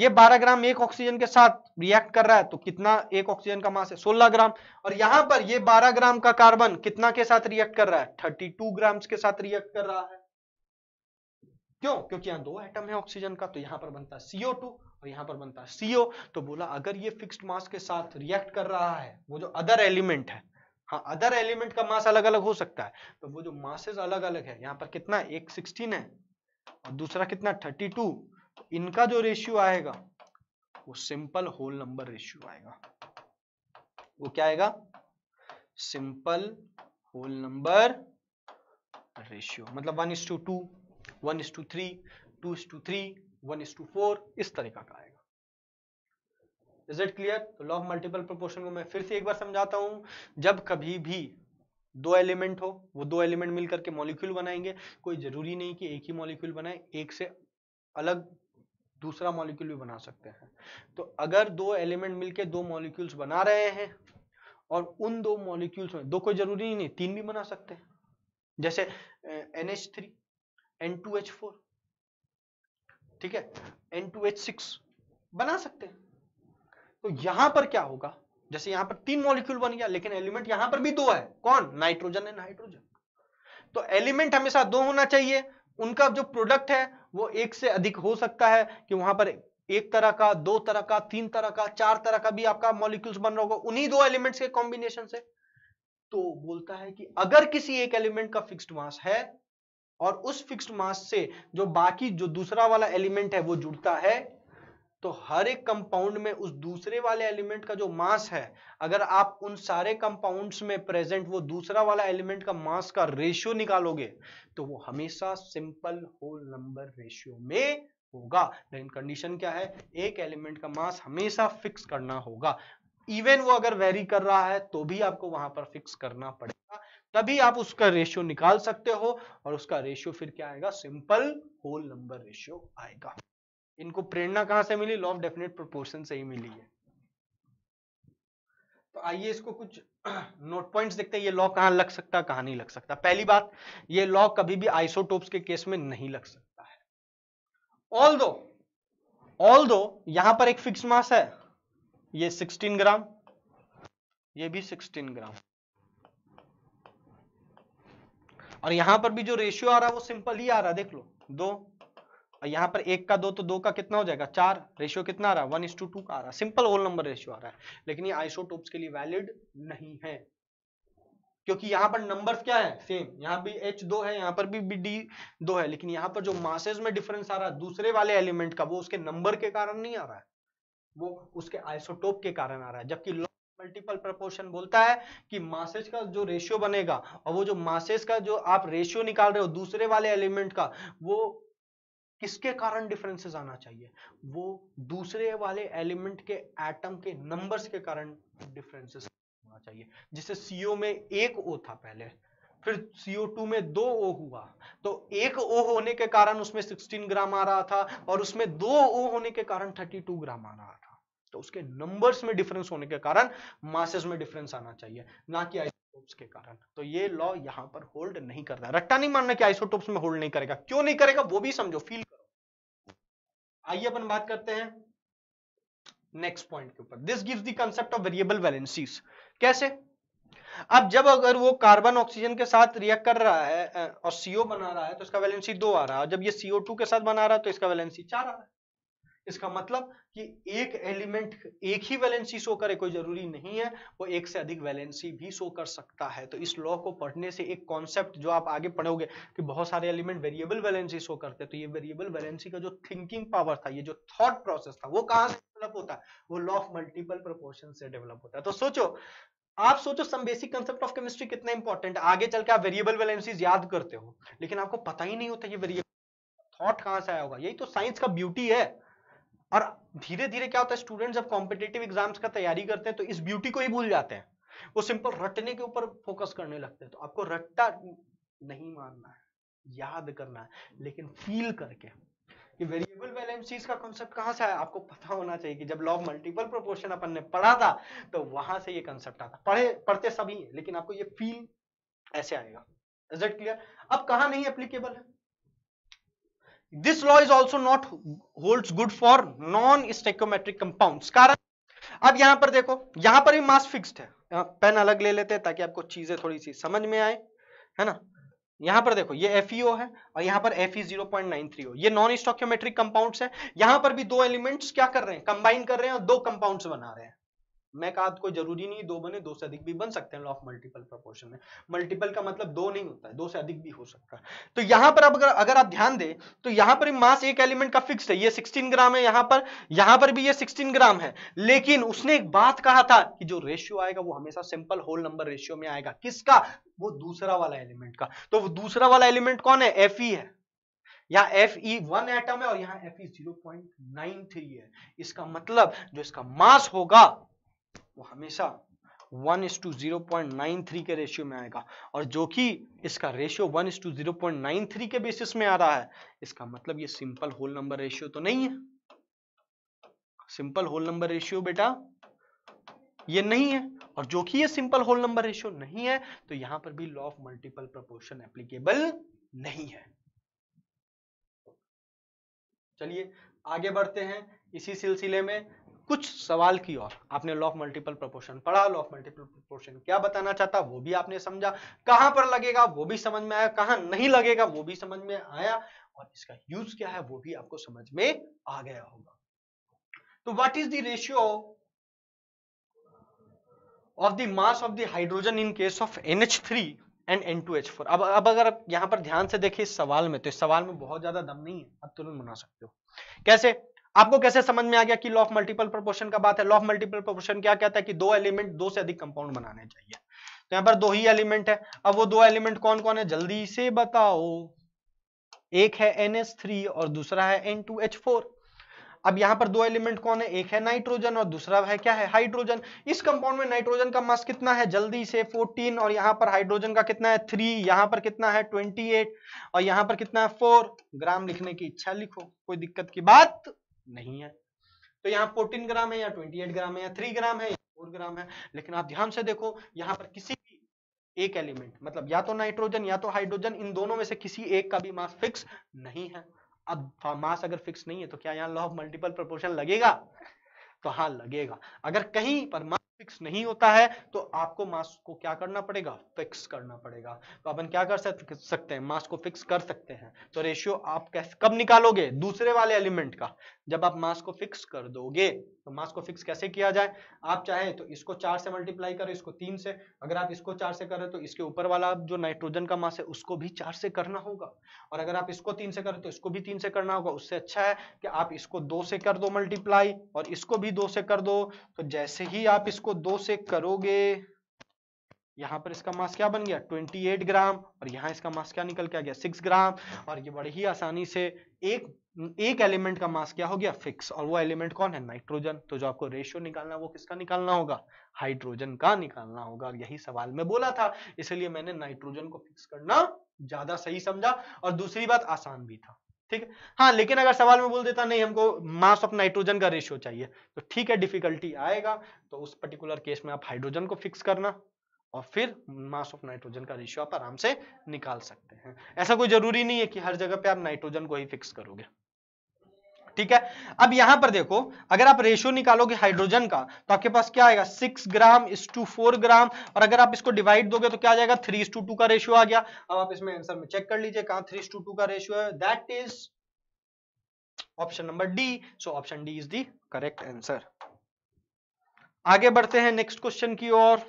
A: ये 12 ग्राम एक ऑक्सीजन के साथ रिएक्ट कर रहा है तो कितना एक ऑक्सीजन का मास है 16 ग्राम और यहां पर ये 12 ग्राम का कार्बन कितना के साथ रिएक्ट कर रहा है 32 ग्राम के साथ रिएक्ट कर रहा है क्यों क्योंकि यहां दो एटम है ऑक्सीजन का तो यहां पर बनता है सीओ टू और यहां पर बनता है सीओ तो बोला अगर ये फिक्स्ड मास के साथ रिएक्ट कर रहा है वो जो अदर एलिमेंट है हाँ अदर एलिमेंट का मास अलग अलग हो सकता है तो वो जो मासेस अलग अलग है यहाँ पर कितना एक सिक्सटीन है और दूसरा कितना थर्टी टू तो इनका जो रेशियो आएगा वो सिंपल होल नंबर रेशियो आएगा वो क्या आएगा सिंपल होल नंबर रेशियो मतलब one is to two one is to three two is to three one is to four इस तरीका का आएगा is it clear law of multiple proportion को मैं फिर से एक बार समझाता हूँ जब कभी भी दो एलिमेंट हो वो दो एलिमेंट मिल करके मॉलिक्यूल बनाएंगे कोई जरूरी नहीं कि एक ही मॉलिक्यूल बनाए एक से अलग दूसरा मॉलिक्यूल भी बना सकते हैं तो अगर दो एलिमेंट मिलके दो मॉलिक्यूल्स बना रहे हैं और उन दो मॉलिक्यूल्स में दो कोई जरूरी नहीं, नहीं तीन भी बना सकते हैं जैसे N H three N two H four ठीक है एन टू एच सिक्स बना सकते हैं तो यहां पर क्या होगा जैसे यहां पर तीन मॉलिक्यूल बन गया लेकिन एलिमेंट यहां पर भी दो है कौन नाइट्रोजन एंड हाइड्रोजन तो एलिमेंट हमेशा दो होना चाहिए उनका जो प्रोडक्ट है वो एक से अधिक हो सकता है कि वहां पर एक तरह का दो तरह का तीन तरह का चार तरह का भी आपका मॉलिक्यूल्स बन रहा होगा उन्हीं दो एलिमेंट्स के कॉम्बिनेशन से तो बोलता है कि अगर किसी एक एलिमेंट का फिक्स्ड मास है और उस फिक्स्ड मास से जो बाकी जो दूसरा वाला एलिमेंट है वो जुड़ता है तो हर एक कंपाउंड में उस दूसरे वाले एलिमेंट का जो मास है अगर आप उन सारे कंपाउंड्स में प्रेजेंट वो दूसरा वाला एलिमेंट का मास का रेशियो निकालोगे तो वो हमेशा सिंपल होल नंबर रेशियो में होगा लेकिन कंडीशन क्या है एक एलिमेंट का मास हमेशा फिक्स करना होगा इवन वो अगर वेरी कर रहा है तो भी आपको वहां पर फिक्स करना पड़ेगा तभी आप उसका रेशियो निकाल सकते हो और उसका रेशियो फिर क्या आएगा सिंपल होल नंबर रेशियो आएगा इनको प्रेरणा कहां से मिली लॉ ऑफ डेफिनेट प्रोपोर्शन से ही मिली है तो आइए इसको कुछ नोट पॉइंट्स देखते हैं ये लॉ कहां लग सकता कहां नहीं लग सकता पहली बात ये लॉ कभी भी आइसोटोप्स के केस में नहीं लग सकता है ऑल दो ऑल दो यहां पर एक फिक्स मास है ये 16 ग्राम ये भी 16 ग्राम और यहां पर भी जो रेशियो आ रहा है वो सिंपल ही आ रहा है देख लो दो और यहाँ पर एक का दो तो दो का कितना हो जाएगा चार रेशियो कितना आ रहा है वन टू टू का आ रहा है सिंपल होल नंबर रेशियो आ रहा है लेकिन ये आइसोटोप्स के लिए वैलिड नहीं है क्योंकि यहाँ पर नंबर्स क्या है सेम यहाँ भी एच दो है यहाँ पर भी बी डी दो है लेकिन यहाँ पर जो मासेज में डिफरेंस आ रहा है दूसरे वाले एलिमेंट का वो उसके नंबर के कारण नहीं आ रहा है वो उसके आइसोटोप के कारण आ रहा है जबकि मल्टीपल प्रपोर्शन बोलता है कि मासेज का जो रेशियो बनेगा और वो जो मासेज का जो आप रेशियो निकाल रहे हो दूसरे वाले एलिमेंट का वो किसके कारण डिफरेंसेस आना चाहिए वो दूसरे वाले एलिमेंट के एटम के नंबर्स के कारण डिफरेंसेस होना चाहिए जिससे सीओ में एक ओ था पहले फिर CO2 में दो ओ हुआ तो एक ओ होने के कारण उसमें 16 ग्राम आ रहा था और उसमें दो ओ होने के कारण 32 ग्राम आ रहा था तो उसके नंबर्स में डिफरेंस होने के कारण मासेस में डिफरेंस आना चाहिए ना कि आइसोटोप्स के कारण तो ये लॉ यहां पर होल्ड नहीं करता रट्टा नहीं मानना कि आइसोटोप्स में होल्ड नहीं करेगा क्यों नहीं करेगा वो भी समझो फील आइए अपन बात करते हैं नेक्स्ट पॉइंट के ऊपर this gives the concept of variable valencies कैसे अब जब अगर वो कार्बन ऑक्सीजन के साथ रिएक्ट कर रहा है और सीओ बना रहा है तो इसका वैलेंसी दो आ रहा है और जब ये सीओ टू के साथ बना रहा है तो इसका वैलेंसी चार आ रहा है इसका मतलब कि एक एलिमेंट एक ही वैलेंसी शो करे कोई जरूरी नहीं है वो एक से अधिक वैलेंसी भी शो कर सकता है तो इस लॉ को पढ़ने से एक कॉन्सेप्ट जो आप आगे पढ़ोगे कि बहुत सारे एलिमेंट वेरिएबल वैलेंसी शो करते हैं तो ये वेरिएबल वैलेंसी का जो थिंकिंग पावर था ये जो थॉट प्रोसेस था वो कहां से डेवलप होता है वो लॉ ऑफ मल्टीपल प्रपोर्शन से डेवलप होता है तो सोचो आप सोचो some basic concept of chemistry कितना इंपॉर्टेंट आगे चल के आप वेरिएबल वैलेंसीज याद करते हो लेकिन आपको पता ही नहीं होता ये वेरिएबल थॉट कहां से आया होगा यही तो साइंस का ब्यूटी है और धीरे धीरे क्या होता है स्टूडेंट जब कॉम्पिटेटिव एग्जाम्स का तैयारी करते हैं तो इस ब्यूटी को ही भूल जाते हैं वो सिंपल रटने के ऊपर फोकस करने लगते हैं तो आपको रट्टा नहीं मानना है याद करना है लेकिन फील करके कि वेरिएबल बैलेंसीज का कॉन्सेप्ट कहाँ से आया आपको पता होना चाहिए कि जब लॉ मल्टीपल प्रोपोर्शन अपन ने पढ़ा था तो वहां से ये कंसेप्ट आता पढ़े पढ़ते सभी लेकिन आपको ये फील ऐसे आएगा इज इट क्लियर अब कहा नहीं एप्लीकेबल है this law is also not hold good for non stoichiometric compound कारण अब यहां पर देखो यहां पर भी मास फिक्सड है पेन अलग ले लेते हैं ताकि आपको चीजें थोड़ी सी समझ में आए है ना यहां पर देखो ये एफ है और यहां पर F zero point nine three हो ये नॉन स्टोक्योमेट्रिक कंपाउंड्स है यहां पर भी दो एलिमेंट्स क्या कर रहे हैं कंबाइन कर रहे हैं और दो कंपाउंड्स बना रहे हैं मैं कहा तो कोई जरूरी नहीं दो बने दो से अधिक भी बन सकते हैं लॉ ऑफ मल्टीपल प्रपोर्शन में मल्टीपल का मतलब दो नहीं होता है दो से अधिक भी हो सकता है तो यहां पर अगर अगर आप ध्यान दें तो यहां पर मास एक एलिमेंट का फिक्स है ये 16 ग्राम है यहां पर यहां पर भी ये 16 ग्राम है लेकिन उसने एक बात कहा था कि जो रेशियो आएगा वो हमेशा सिंपल होल नंबर रेशियो में आएगा किसका वो दूसरा वाला एलिमेंट का तो वो दूसरा वाला एलिमेंट कौन है एफ है यहाँ एफ ई वन एटम है और यहाँ F E zero point nine three है इसका मतलब जो इसका मास होगा वो हमेशा one is to zero point nine three के रेशियो में आएगा और जो कि इसका ratio one is to zero point nine three के बेसिस में आ रहा है इसका मतलब ये सिंपल होल नंबर रेशियो तो नहीं है सिंपल होल नंबर रेशियो बेटा ये नहीं है और जो कि ये सिंपल होल नंबर रेशियो नहीं है तो यहां पर भी law of multiple proportion applicable नहीं है चलिए आगे बढ़ते हैं इसी सिलसिले में कुछ सवाल की ओर आपने लॉफ मल्टीपल प्रोपोर्शन पढ़ा लॉफ मल्टीपल प्रोपोर्शन क्या बताना चाहता वो भी आपने समझा कहां पर लगेगा वो भी समझ में आया कहां नहीं लगेगा वो भी समझ में आया और इसका यूज क्या है वो भी आपको समझ में आ गया होगा तो what is the ratio of the mass of the hydrogen in case of three and four अब अब अगर आप यहां पर ध्यान से देखिए इस सवाल में तो इस सवाल में बहुत ज्यादा दम नहीं है आप तुरंत बना सकते हो कैसे आपको कैसे समझ में आ गया कि लॉफ मल्टीपल प्रोपोर्शन का बात है लॉफ मल्टीपल प्रोपोर्शन क्या कहता है कि दो एलिमेंट दो से अधिक कंपाउंड बनाने चाहिए तो यहां पर दो ही एलिमेंट है अब वो दो एलिमेंट कौन कौन है जल्दी से बताओ एक है NH3 और दूसरा है N2H4 अब यहां पर दो एलिमेंट कौन है एक है नाइट्रोजन और दूसरा है क्या है हाइड्रोजन इस कंपाउंड में नाइट्रोजन का मास कितना है जल्दी से 14 और यहाँ पर हाइड्रोजन का कितना है 3 यहां पर कितना है 28 और यहाँ पर कितना है 4 ग्राम लिखने की इच्छा लिखो कोई दिक्कत की बात नहीं है तो यहाँ फोर्टीन ग्राम है या ट्वेंटी एट ग्राम है या थ्री ग्राम है या फोर ग्राम है लेकिन आप ध्यान से देखो यहाँ पर किसी भी एक एलिमेंट मतलब या तो नाइट्रोजन या तो हाइड्रोजन इन दोनों में से किसी एक का भी मास फिक्स नहीं है अब मास अगर फिक्स नहीं है तो क्या यहाँ लॉ ऑफ मल्टीपल प्रपोर्शन लगेगा तो हाँ लगेगा अगर कहीं पर मास फिक्स नहीं होता है तो आपको मास को क्या करना पड़ेगा फिक्स करना पड़ेगा तो अपन क्या कर सकते हैं मास को फिक्स कर सकते हैं तो रेशियो आप कैसे कब निकालोगे दूसरे वाले एलिमेंट का जब आप मास को फिक्स कर दोगे तो मास को फिक्स कैसे किया जाए आप चाहे तो इसको चार से मल्टीप्लाई करें इसको तीन से अगर आप इसको चार से करें तो इसके ऊपर वाला जो नाइट्रोजन का मास है उसको भी चार से करना होगा और अगर आप इसको तीन से करें तो इसको भी तीन से करना होगा उससे अच्छा है कि आप इसको दो से कर दो मल्टीप्लाई और इसको भी दो से कर दो तो जैसे ही आप इसको इसको दो से करोगे यहां पर इसका मास क्या बन गया 28 ग्राम और यहां इसका मास क्या निकल के आ गया 6 ग्राम और ये बड़े ही आसानी से एक एक एलिमेंट का मास क्या हो गया फिक्स और वो एलिमेंट कौन है नाइट्रोजन तो जो आपको रेशियो निकालना है वो किसका निकालना होगा हाइड्रोजन का निकालना होगा और यही सवाल में बोला था इसलिए मैंने नाइट्रोजन को फिक्स करना ज्यादा सही समझा और दूसरी बात आसान भी था ठीक है हाँ लेकिन अगर सवाल में बोल देता नहीं हमको मास ऑफ नाइट्रोजन का रेशियो चाहिए तो ठीक है डिफिकल्टी आएगा तो उस पर्टिकुलर केस में आप हाइड्रोजन को फिक्स करना और फिर मास ऑफ नाइट्रोजन का रेशियो आप आराम से निकाल सकते हैं ऐसा कोई जरूरी नहीं है कि हर जगह पे आप नाइट्रोजन को ही फिक्स करोगे ठीक है अब यहां पर देखो अगर आप रेशियो निकालोगे हाइड्रोजन का तो आपके पास क्या आएगा सिक्स ग्राम इस टू फोर ग्राम और अगर आप इसको डिवाइड दोगे तो क्या आ जाएगा थ्री टू टू का रेशियो आ गया अब आप इसमें आंसर में चेक कर लीजिए कहा थ्री टू टू का रेशियो है that is option number D so option D is the correct answer आगे बढ़ते हैं नेक्स्ट क्वेश्चन की ओर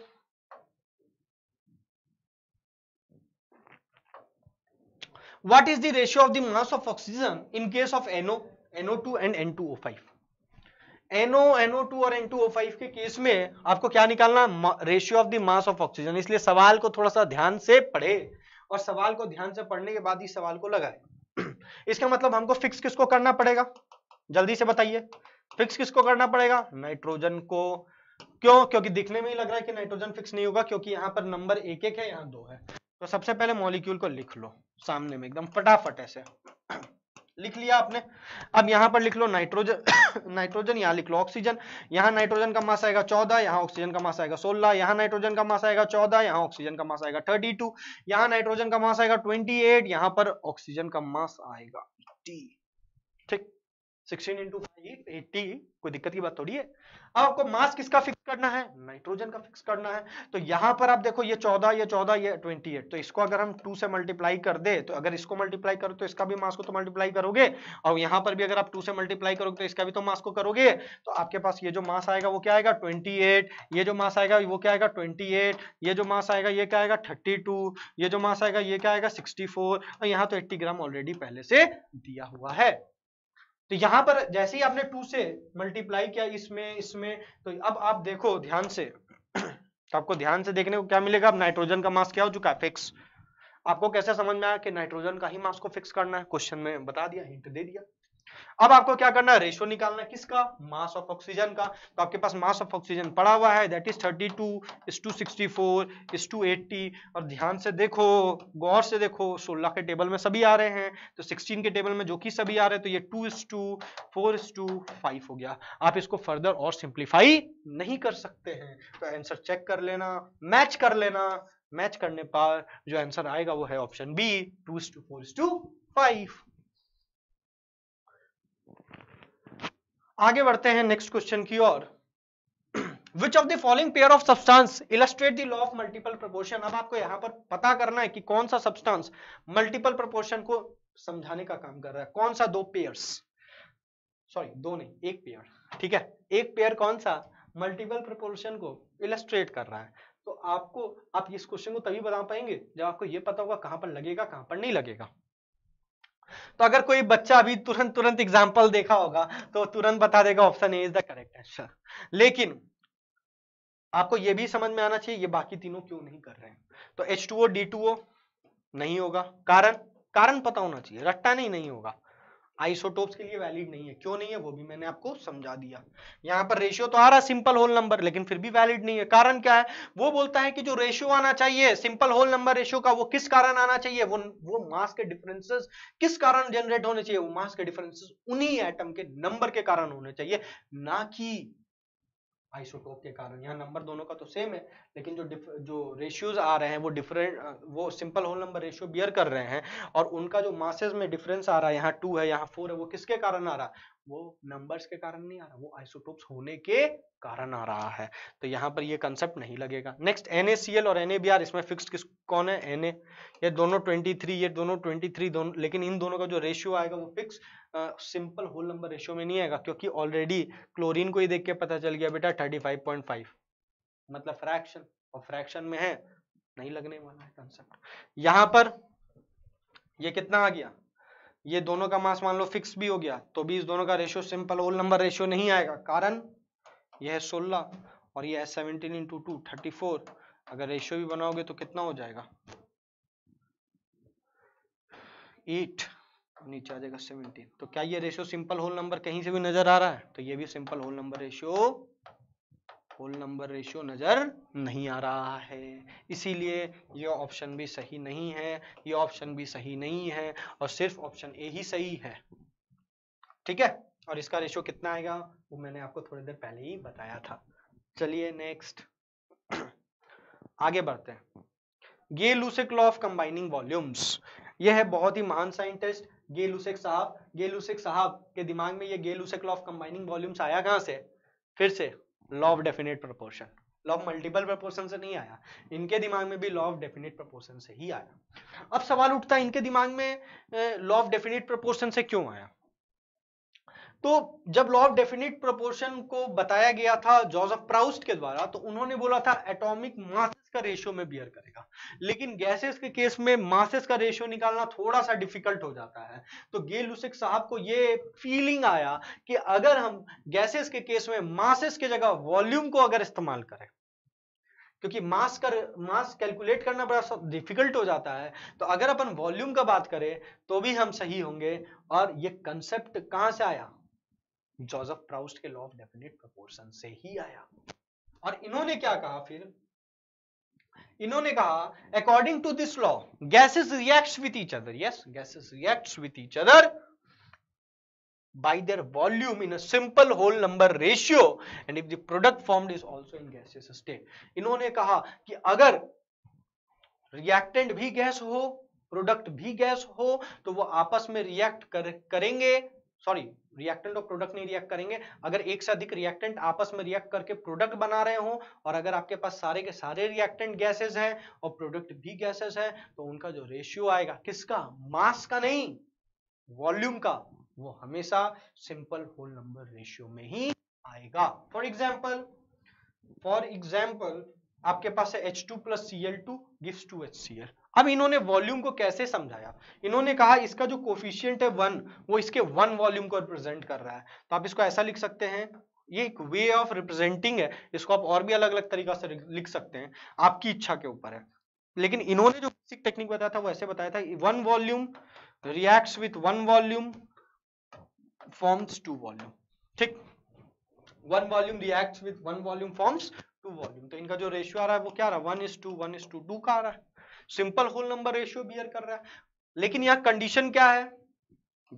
A: what is the ratio of the mass of oxygen in case of NO NO2 and N2O5 NO NO2 और N2O5 के case में आपको क्या निकालना ratio of the mass of oxygen इसलिए सवाल को थोड़ा सा ध्यान से पढ़े और सवाल को ध्यान से पढ़ने के बाद ही सवाल को लगाए इसका मतलब हमको फिक्स किसको करना पड़ेगा जल्दी से बताइए फिक्स किसको करना पड़ेगा नाइट्रोजन को क्यों क्योंकि दिखने में ही लग रहा है कि नाइट्रोजन फिक्स नहीं होगा क्योंकि यहां पर नंबर एक एक है यहां दो है तो सबसे पहले मॉलिक्यूल को लिख लो सामने में एकदम फटाफट ऐसे लिख लिया आपने अब यहां पर लिख लो नाइट्रोजन नाइट्रोजन यहां लिख लो ऑक्सीजन यहां नाइट्रोजन का मास आएगा चौदह यहां ऑक्सीजन का मास आएगा सोलह यहां नाइट्रोजन का मास आएगा चौदह यहाँ ऑक्सीजन का मास आएगा थर्टी टू यहां नाइट्रोजन का मास आएगा ट्वेंटी एट यहां पर ऑक्सीजन का मास आएगा टी ठीक सिक्सटीन इंटू फाइव एटी कोई दिक्कत की बात थोड़ी है अब आपको मास किसका फिक्स करना है नाइट्रोजन का फिक्स करना है तो यहाँ पर आप देखो ये चौदह ये चौदह ये ट्वेंटी एट तो इसको अगर हम टू से मल्टीप्लाई कर दे तो अगर इसको मल्टीप्लाई करो तो इसका भी मास को तो मल्टीप्लाई करोगे और यहाँ पर भी अगर आप टू से मल्टीप्लाई करोगे तो इसका भी तो मास को करोगे तो आपके पास ये जो मास आएगा वो क्या आएगा ट्वेंटी ये जो मास आएगा वो क्या आएगा ट्वेंटी ये जो मास आएगा ये क्या आएगा थर्टी ये जो मास आएगा ये क्या आएगा सिक्सटी और यहाँ तो एट्टी ग्राम ऑलरेडी पहले से दिया हुआ है तो यहां पर जैसे ही आपने टू से मल्टीप्लाई किया इसमें इसमें तो अब आप देखो ध्यान से तो आपको ध्यान से देखने को क्या मिलेगा अब नाइट्रोजन का मास क्या हो चुका है फिक्स आपको कैसे समझ में आया कि नाइट्रोजन का ही मास को फिक्स करना है क्वेश्चन में बता दिया हिंट दे दिया अब आपको क्या करना है रेशियो निकालना है किसका मास ऑफ ऑक्सीजन का तो आपके पास मास ऑफ ऑक्सीजन पड़ा हुआ है that is 32 two is to sixty और ध्यान से देखो गौर से देखो 16 के टेबल में सभी आ रहे हैं तो 16 के टेबल में जो कि सभी आ रहे हैं तो ये 2 is to four is to five हो गया आप इसको फर्दर और सिंप्लीफाई नहीं कर सकते हैं तो आंसर चेक कर लेना मैच कर लेना मैच करने पर जो आंसर आएगा वो है option B two is to four is to five आगे बढ़ते हैं नेक्स्ट क्वेश्चन की ओर which of the following pair of substance illustrate the law of multiple proportion अब आपको यहां पर पता करना है कि कौन सा सब्सटेंस मल्टीपल प्रपोर्शन को समझाने का काम कर रहा है कौन सा दो पेयर सॉरी दो नहीं एक पेयर ठीक है एक पेयर कौन सा मल्टीपल प्रपोर्शन को इलस्ट्रेट कर रहा है तो आपको आप इस क्वेश्चन को तभी बता पाएंगे जब आपको यह पता होगा कहां पर लगेगा कहां पर नहीं लगेगा तो अगर कोई बच्चा अभी तुरंत तुरंत एग्जाम्पल देखा होगा तो तुरंत बता देगा option A is the correct answer लेकिन आपको यह भी समझ में आना चाहिए ये बाकी तीनों क्यों नहीं कर रहे हैं तो H two O D two O नहीं होगा कारण कारण पता होना चाहिए रट्टा नहीं नहीं होगा आइसोटोप्स के लिए वैलिड नहीं है क्यों नहीं है वो भी मैंने आपको समझा दिया यहाँ पर रेशियो तो आ रहा सिंपल होल नंबर लेकिन फिर भी वैलिड नहीं है कारण क्या है वो बोलता है कि जो रेशियो आना चाहिए सिंपल होल नंबर रेशियो का वो किस कारण आना चाहिए वो वो मास के डिफरेंसेस किस कारण जनरेट होने चाहिए वो मास के डिफरेंसेस उन्हीं एटम के नंबर के कारण होने चाहिए ना कि आइसोटोप के कारण यहाँ नंबर दोनों का तो सेम है लेकिन जो जो रेशियोज आ रहे हैं वो डिफरेंट वो simple whole number ratio bear कर रहे हैं और उनका जो मासेज में डिफरेंस आ रहा है यहाँ टू है यहाँ फोर है वो किसके कारण आ रहा है वो नंबर्स के कारण नहीं आ रहा वो आइसोटोप्स होने के कारण आ रहा है तो यहाँ पर ये कंसेप्ट नहीं लगेगा नेक्स्ट एन और एन इसमें फिक्स किस कौन है एन ये दोनों ट्वेंटी ये दोनों ट्वेंटी दोनों लेकिन इन दोनों का जो रेशियो आएगा वो fix simple whole number ratio में नहीं आएगा क्योंकि ऑलरेडी क्लोरीन को ही देख के पता चल गया बेटा 35.5 मतलब फ्रैक्शन और फ्रैक्शन में है नहीं लगने वाला है कंसेप्ट यहां पर ये कितना आ गया ये दोनों का मास मान लो फिक्स भी हो गया तो भी इस दोनों का ratio simple whole number ratio नहीं आएगा कारण यह है सोलह और यह है seventeen into two thirty four अगर रेशियो भी बनाओगे तो कितना हो जाएगा एट नीचे आ जाएगा सेवनटीन तो क्या ये रेशियो सिंपल होल नंबर कहीं से भी नजर आ रहा है तो ये भी simple whole number ratio whole number ratio नज़र नहीं आ रहा है इसीलिए ये ऑप्शन भी सही नहीं है ये ऑप्शन भी सही नहीं है और सिर्फ ऑप्शन ए ही सही है ठीक है और इसका रेशियो कितना आएगा वो मैंने आपको थोड़ी देर पहले ही बताया था चलिए नेक्स्ट आगे बढ़ते हैं ये Lussac law of combining volumes यह है बहुत ही महान साइंटिस्ट गे लुसेक साहब गे लुसेक साहब के दिमाग में ये Gay Lussac law of combining volumes आया कहाँ से फिर से law of definite proportion law of multiple proportion से नहीं आया इनके दिमाग में भी लॉ ऑफ डेफिनेट प्रपोर्शन से ही आया अब सवाल उठता है इनके दिमाग में लॉ ऑफ डेफिनेट प्रपोर्शन से क्यों आया तो जब लॉ ऑफ डेफिनेट प्रपोर्शन को बताया गया था जोसेफ प्राउस्ट के द्वारा तो उन्होंने बोला था एटॉमिक मास का रेशियो में बियर करेगा लेकिन गैसेस के केस में मासेस का रेशियो निकालना थोड़ा सा डिफिकल्ट हो जाता है तो गे लुसिक साहब को ये फीलिंग आया कि अगर हम गैसेस के केस में मासेस के जगह वॉल्यूम को अगर इस्तेमाल करें क्योंकि मास कर मास कैलकुलेट करना बड़ा डिफिकल्ट हो जाता है तो अगर अपन वॉल्यूम का बात करें तो भी हम सही होंगे और ये कंसेप्ट कहां से आया जोसेफ प्राउस्ट के लॉ ऑफ डेफिनेट प्रोपोर्शन से ही आया और इन्होंने क्या कहा फिर इन्होंने कहा according to this law gases react with each other yes gases react with each other by their volume in simple whole number ratio and if product form is also in also state इन्होंने कहा कि अगर reactant भी gas हो product भी gas हो तो वो आपस में रिएक्ट कर, करेंगे सॉरी रिएक्टेंट और प्रोडक्ट नहीं रिएक्ट करेंगे अगर एक से अधिक रिएक्टेंट आपस में रिएक्ट करके प्रोडक्ट बना रहे हो और अगर आपके पास सारे के सारे रिएक्टेंट गैसेस हैं और प्रोडक्ट भी गैसेस हैं तो उनका जो रेशियो आएगा किसका मास का नहीं वॉल्यूम का वो हमेशा सिंपल होल नंबर रेशियो में ही आएगा फॉर एग्जाम्पल फॉर एग्जाम्पल आपके पास है H two plus C L two gives two H C L अब इन्होंने वॉल्यूम को कैसे समझाया इन्होंने कहा इसका जो कोफिशियंट है वन वो इसके वन वॉल्यूम को रिप्रेजेंट कर रहा है तो आप इसको ऐसा लिख सकते हैं ये एक वे ऑफ रिप्रेजेंटिंग है इसको आप और भी अलग अलग तरीका से लिख सकते हैं आपकी इच्छा के ऊपर है लेकिन इन्होंने जो बेसिक टेक्निक बताया था वो ऐसे बताया था one volume react with one volume forms two volume ठीक one volume react with one volume forms two volume तो इनका जो रेशियो आ रहा है वो क्या आ रहा है one is to one is to two का आ रहा है simple whole number ratio bear कर रहा है लेकिन यहाँ कंडीशन क्या है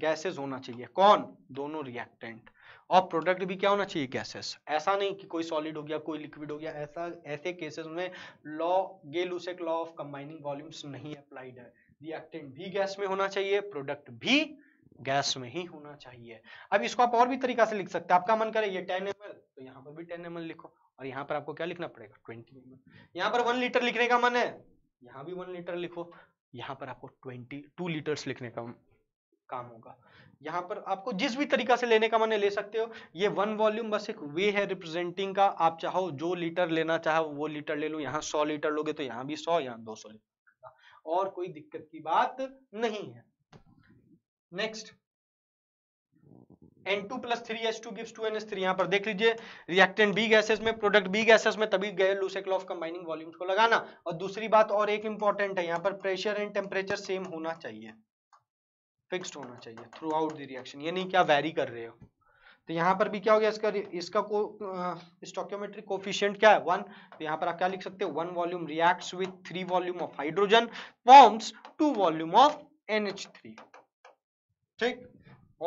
A: गैसेस होना चाहिए कौन दोनों रिएक्टेंट और प्रोडक्ट भी क्या होना चाहिए गैसेस ऐसा नहीं कि कोई सॉलिड हो गया कोई लिक्विड हो गया ऐसा ऐसे केसेस में law Gay Lussac law of combining volumes नहीं अप्लाइड है रिएक्टेंट भी गैस में होना चाहिए प्रोडक्ट भी गैस में ही होना चाहिए अब इसको आप और भी तरीका से लिख सकते हैं आपका मन करे ये टेन एम तो यहाँ पर भी टेन एम लिखो और यहाँ पर आपको क्या लिखना पड़ेगा ट्वेंटी एम यहाँ पर वन लीटर लिखने का मन है यहाँ भी वन लीटर लिखो यहाँ पर आपको ट्वेंटी टू लीटर्स लिखने का काम होगा यहाँ पर आपको जिस भी तरीका से लेने का मन ले सकते हो ये वन वॉल्यूम बस एक वे है रिप्रेजेंटिंग का आप चाहो जो लीटर लेना चाहो वो लीटर ले लो यहाँ सौ लीटर लोगे तो यहाँ भी सौ यहाँ दो सौ लीटर और कोई दिक्कत की बात नहीं है next N two plus three S two gives two N S three यहाँ पर देख लीजिए रिएक्टेंट बी गैसेस में प्रोडक्ट बी गैसेस में तभी गए लूसेक लॉफ कंबाइनिंग वॉल्यूम्स को लगाना और दूसरी बात और एक इंपॉर्टेंट है यहाँ पर प्रेशर एंड टेम्परेचर सेम होना चाहिए फिक्स्ड होना चाहिए थ्रू आउट द रिएक्शन ये नहीं क्या वेरी कर रहे हो तो यहाँ पर भी क्या हो गया इसका इसका को स्टोक्योमेट्रिक कोफिशियंट क्या है वन तो यहाँ पर आप क्या लिख सकते हो one volume react with three volume of hydrogen forms two volume of N ठीक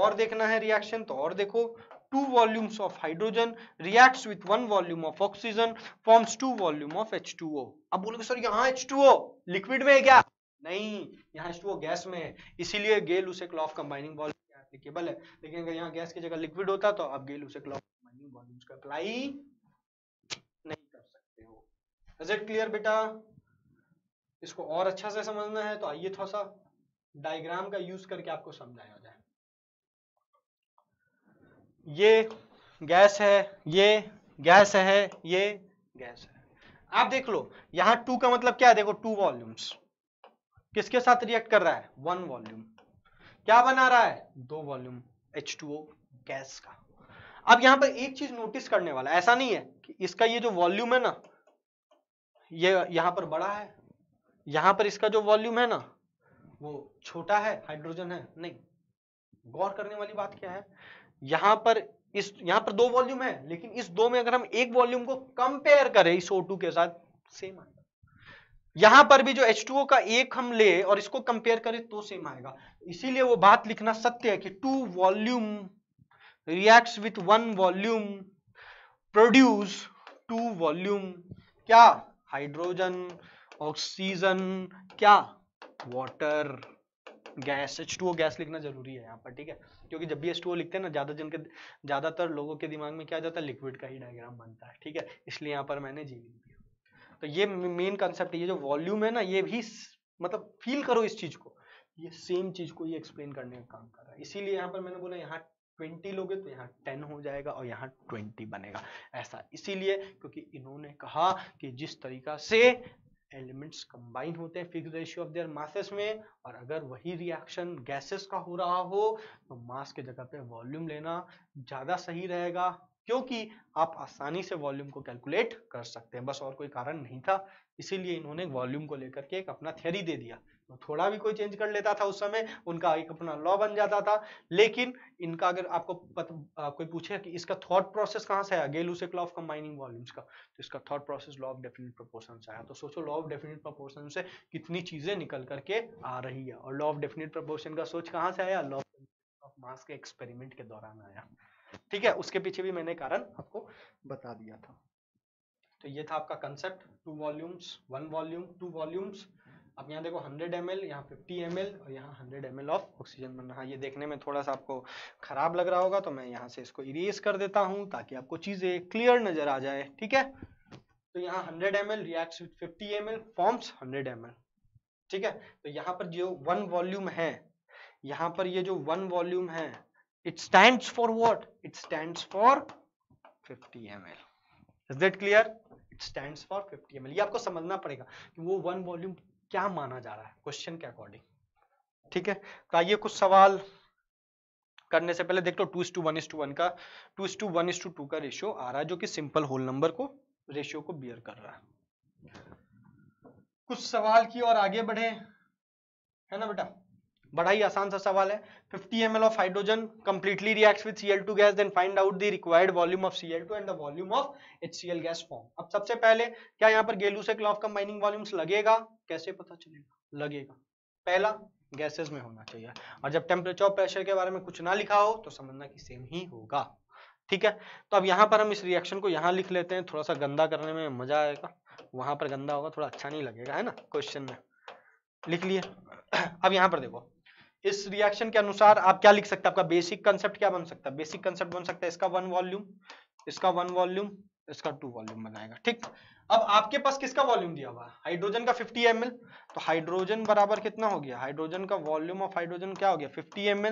A: और देखना है रिएक्शन तो और देखो two volumes of hydrogen reacts with one volume of oxygen forms two volume of H two O अब बोलोगे sir यहाँ एच टू ओ लिक्विड में है क्या नहीं यहाँ एच टू ओ गैस में है इसीलिए गेल उसे क्लॉफ कंबाइनिंग वॉल्यूम एप्लीकेबल है लेकिन अगर यहाँ गैस की जगह लिक्विड होता तो अब गेल उसे क्लॉफ कंबाइनिंग वॉल्यूम का अप्लाई नहीं कर सकते हो इज इट क्लियर बेटा इसको और अच्छा से समझना है तो आइए थोड़ा सा डायग्राम का यूज करके आपको समझाया ये गैस है ये गैस है ये गैस है आप देख लो यहां टू का मतलब क्या है देखो टू वॉल्यूम्स किसके साथ रिएक्ट कर रहा है वन वॉल्यूम क्या बना रहा है दो वॉल्यूम एच गैस का अब यहां पर एक चीज नोटिस करने वाला ऐसा नहीं है कि इसका ये जो वॉल्यूम है ना ये यहां पर बड़ा है यहां पर इसका जो वॉल्यूम है ना वो छोटा है हाइड्रोजन है नहीं गौर करने वाली बात क्या है यहां पर इस यहां पर दो वॉल्यूम है लेकिन इस दो में अगर हम एक वॉल्यूम को कंपेयर करें इस O2 के साथ सेम आएगा यहां पर भी जो H2O का एक हम ले और इसको कंपेयर करें तो सेम आएगा इसीलिए वो बात लिखना सत्य है कि two volume reacts with one volume produce two volume क्या हाइड्रोजन ऑक्सीजन क्या water gas H two O gas लिखना जरूरी है यहाँ पर ठीक है क्योंकि जब भी एच टू ओ लिखते हैं ना ज़्यादा जन के ज़्यादातर लोगों के दिमाग में क्या जाता है लिक्विड का ही डायग्राम बनता है ठीक है इसलिए यहाँ पर मैंने जी लिख दिया तो ये मेन कंसेप्ट ये जो वॉल्यूम है ना ये भी मतलब फील करो इस चीज़ को ये सेम चीज़ को ये एक्सप्लेन करने का काम कर रहा है इसीलिए यहाँ पर मैंने बोला यहाँ ट्वेंटी लोगे तो यहाँ टेन हो जाएगा और यहाँ ट्वेंटी बनेगा ऐसा इसीलिए क्योंकि इन्होंने कहा कि जिस तरीका से एलिमेंट्स कंबाइन होते हैं fix ratio of their masses में और अगर वही रिएक्शन गैसेस का हो रहा हो तो मास के जगह पे वॉल्यूम लेना ज़्यादा सही रहेगा क्योंकि आप आसानी से वॉल्यूम को कैलकुलेट कर सकते हैं बस और कोई कारण नहीं था इसीलिए इन्होंने वॉल्यूम को लेकर के एक अपना थ्योरी दे दिया थोड़ा भी कोई चेंज कर लेता था उस समय उनका एक अपना लॉ बन जाता था लेकिन इनका अगर आपको पत, आ, कोई पूछे कि इसका थॉट प्रोसेस कहां से आया से लॉ ऑफ कंबाइनिंग वॉल्यूम्स का तो इसका thought process law of definite proportion से आया तो सोचो लॉ ऑफ डेफिनेट प्रोपोर्शन से कितनी चीजें निकल करके आ रही है और लॉ ऑफ डेफिनेट प्रोपोर्शन का सोच कहां से आया लॉ ऑफ मास के एक्सपेरिमेंट के दौरान आया ठीक है उसके पीछे भी मैंने कारण आपको बता दिया था तो ये था आपका concept two volumes one volume two volumes अब यहाँ देखो 100 एम एल यहाँ फिफ्टी एम और यहाँ 100 एम ऑफ ऑक्सीजन बन रहा है ये देखने में थोड़ा सा आपको खराब लग रहा होगा तो मैं यहाँ से इसको इरेज कर देता हूँ ताकि आपको चीज़ें क्लियर नजर आ जाए ठीक है तो यहाँ 100 M L react fifty M L forms hundred M ठीक है तो यहाँ पर जो वन वॉल्यूम है यहाँ पर ये जो वन वॉल्यूम है it stand for what it stand for fifty M L is that clear stand for fifty M L ये आपको समझना पड़ेगा कि वो वन वॉल्यूम क्या माना जा रहा है क्वेश्चन के अकॉर्डिंग ठीक है तो आइए कुछ सवाल करने से पहले देख लो two two one two one का two two one two two का रेशियो आ रहा है जो कि सिंपल होल नंबर को रेशियो को बियर कर रहा है कुछ सवाल की और आगे बढ़े है ना बेटा बड़ा ही आसान सा सवाल है 50 ml of hydrogen completely reacts with Cl2 gas then find out the required volume of Cl2 and the volume of HCl gas form. अब सबसे पहले क्या यहाँ पर गेलू से क्लॉफ का माइनिंग वॉल्यूम्स लगेगा कैसे पता चलेगा लगेगा पहला गैसेस में होना चाहिए और जब टेम्परेचर और प्रेशर के बारे में कुछ ना लिखा हो तो समझना कि सेम ही होगा ठीक है तो अब यहाँ पर हम इस रिएक्शन को यहाँ लिख लेते हैं थोड़ा सा गंदा करने में मजा आएगा वहां पर गंदा होगा थोड़ा अच्छा नहीं लगेगा है ना क्वेश्चन में लिख लिए अब यहाँ पर देखो इस रिएक्शन के अनुसार आप क्या लिख सकते हैं आपका बेसिक कंसेप्ट क्या बन सकता है बेसिक कंसेप्ट बन सकता है इसका वन वॉल्यूम इसका वन वॉल्यूम इसका टू वॉल्यूम बनाएगा ठीक अब आपके पास किसका वॉल्यूम दिया हुआ है हाइड्रोजन का 50 एम तो हाइड्रोजन बराबर कितना हो गया हाइड्रोजन का वॉल्यूम ऑफ हाइड्रोजन क्या हो गया 50 एम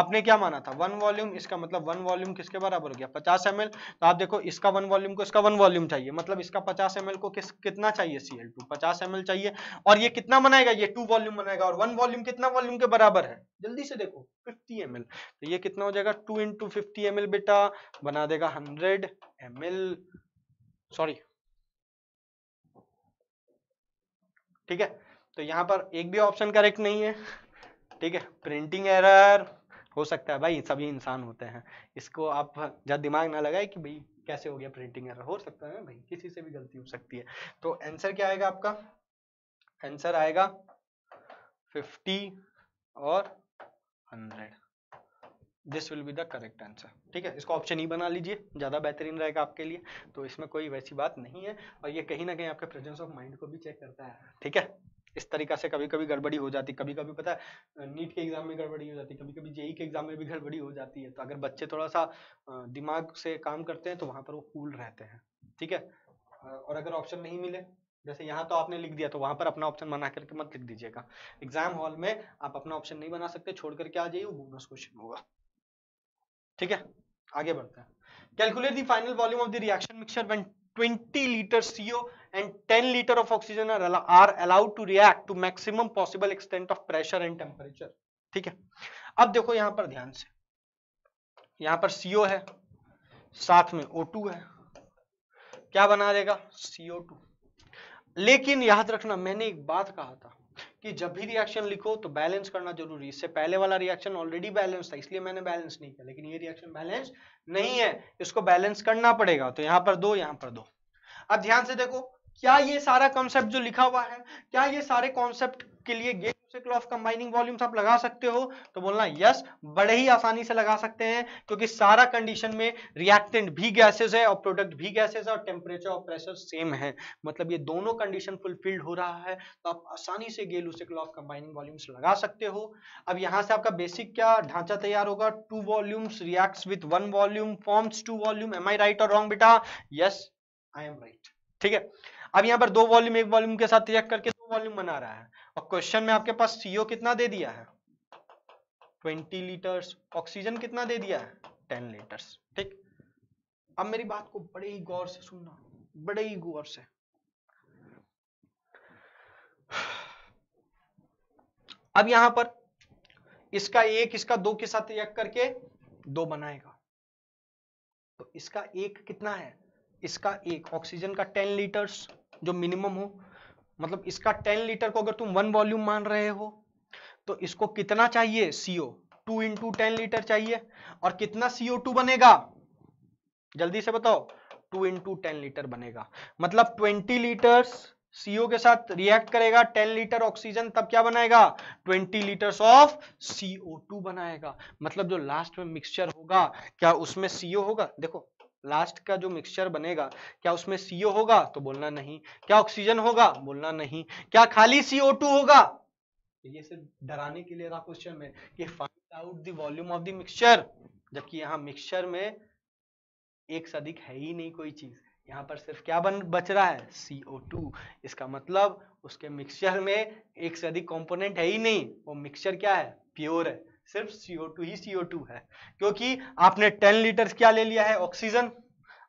A: आपने क्या माना था वन वॉल्यूम इसका मतलब वन वॉल्यूम किसके बराबर हो गया 50 एम तो आप देखो इसका वन वॉल्यूम को इसका वन वॉल्यूम चाहिए मतलब इसका पचास एम को किस कितना चाहिए सी एल टू पचास चाहिए और ये कितना बनाएगा ये टू वॉल्यूम बनाएगा और वन वॉल्यूम कितना वॉल्यूम के बराबर है जल्दी से देखो फिफ्टी एम तो ये कितना हो जाएगा टू इंटू बेटा बना देगा हंड्रेड एम सॉरी ठीक है तो यहाँ पर एक भी ऑप्शन करेक्ट नहीं है ठीक है प्रिंटिंग एरर हो सकता है भाई सभी इंसान होते हैं इसको आप जब दिमाग ना लगाए कि भाई कैसे हो गया प्रिंटिंग एरर हो सकता है भाई किसी से भी गलती हो सकती है तो आंसर क्या आएगा आपका आंसर आएगा फिफ्टी और hundred this will be the correct answer ठीक है इसको ऑप्शन ई e बना लीजिए ज़्यादा बेहतरीन रहेगा आपके लिए तो इसमें कोई वैसी बात नहीं है और ये कहीं ना कहीं आपके प्रेजेंस ऑफ माइंड को भी चेक करता है ठीक है इस तरीका से कभी कभी गड़बड़ी हो जाती कभी कभी पता है नीट के एग्जाम में गड़बड़ी हो जाती कभी कभी जेई के एग्जाम में भी गड़बड़ी हो जाती है तो अगर बच्चे थोड़ा सा दिमाग से काम करते हैं तो वहाँ पर वो कूल रहते हैं ठीक है और अगर ऑप्शन नहीं मिले जैसे यहाँ तो आपने लिख दिया तो वहां पर अपना ऑप्शन बना करके मत लिख दीजिएगा एग्जाम हॉल में आप अपना ऑप्शन नहीं बना सकते छोड़ करके आ जाइए वो बोनस क्वेश्चन होगा ठीक है आगे बढ़ते हैं calculate the final volume of the reaction mixture when 20 litre CO and 10 litre of oxygen are allowed to react to maximum possible extent of pressure and temperature ठीक है अब देखो यहां पर ध्यान से यहां पर सीओ है साथ में ओ टू है क्या बना देगा सीओ टू लेकिन याद रखना मैंने एक बात कहा था कि जब भी रिएक्शन लिखो तो बैलेंस करना जरूरी इससे पहले वाला रिएक्शन ऑलरेडी बैलेंस था इसलिए मैंने बैलेंस नहीं किया लेकिन ये रिएक्शन बैलेंस नहीं है इसको बैलेंस करना पड़ेगा तो यहाँ पर दो यहाँ पर दो अब ध्यान से देखो क्या ये सारा कॉन्सेप्ट जो लिखा हुआ है क्या ये सारे कॉन्सेप्ट के लिए सिक्ल ऑफ कंबाइनिंग वॉल्यूम्स आप लगा सकते हो तो बोलना यस बड़े ही आसानी से लगा सकते हैं क्योंकि सारा कंडीशन में रिएक्टेंट भी गैसेस है और प्रोडक्ट भी गैसेस है और टेम्परेचर और प्रेशर सेम है मतलब ये दोनों कंडीशन फुलफिल्ड हो रहा है तो आप आसानी से गेलू सिक्ल ऑफ कंबाइनिंग वॉल्यूम्स लगा सकते हो अब यहाँ से आपका बेसिक क्या ढांचा तैयार होगा two volumes react with one volume forms two volume am I right और रॉन्ग बेटा यस आई एम राइट ठीक है अब यहाँ पर दो वॉल्यूम एक वॉल्यूम के साथ रिएक्ट करके दो वॉल्यूम बना रहा है और क्वेश्चन में आपके पास सीओ कितना दे दिया है 20 लीटर्स ऑक्सीजन कितना दे दिया है 10 लीटर्स ठीक अब मेरी बात को बड़े ही गौर से सुनना बड़े ही गौर से अब यहां पर इसका एक इसका दो के साथ एक करके दो बनाएगा तो इसका एक कितना है इसका एक ऑक्सीजन का टेन लीटर्स जो मिनिमम हो मतलब इसका टेन लीटर को अगर तुम वन वॉल्यूम मान रहे हो तो इसको कितना चाहिए CO two into ten litre चाहिए और कितना सीओ टू बनेगा जल्दी से बताओ टू इंटू टेन लीटर बनेगा मतलब ट्वेंटी लीटर सीओ के साथ रिएक्ट करेगा टेन लीटर ऑक्सीजन तब क्या बनाएगा twenty litres of CO two बनाएगा मतलब जो लास्ट में मिक्सचर होगा क्या उसमें सीओ होगा देखो लास्ट का जो मिक्सचर बनेगा क्या उसमें सीओ होगा तो बोलना नहीं क्या ऑक्सीजन होगा बोलना नहीं क्या खाली सीओ टू होगा तो ये सिर्फ डराने के लिए था क्वेश्चन में कि find out volume of the mixture जबकि यहाँ मिक्सचर में एक से अधिक है ही नहीं कोई चीज यहाँ पर सिर्फ क्या बन बच रहा है CO2 इसका मतलब उसके मिक्सचर में एक से अधिक कंपोनेंट है ही नहीं वो मिक्सचर क्या है प्योर है सिर्फ CO2 ही CO2 है क्योंकि आपने 10 लीटर क्या ले लिया है ऑक्सीजन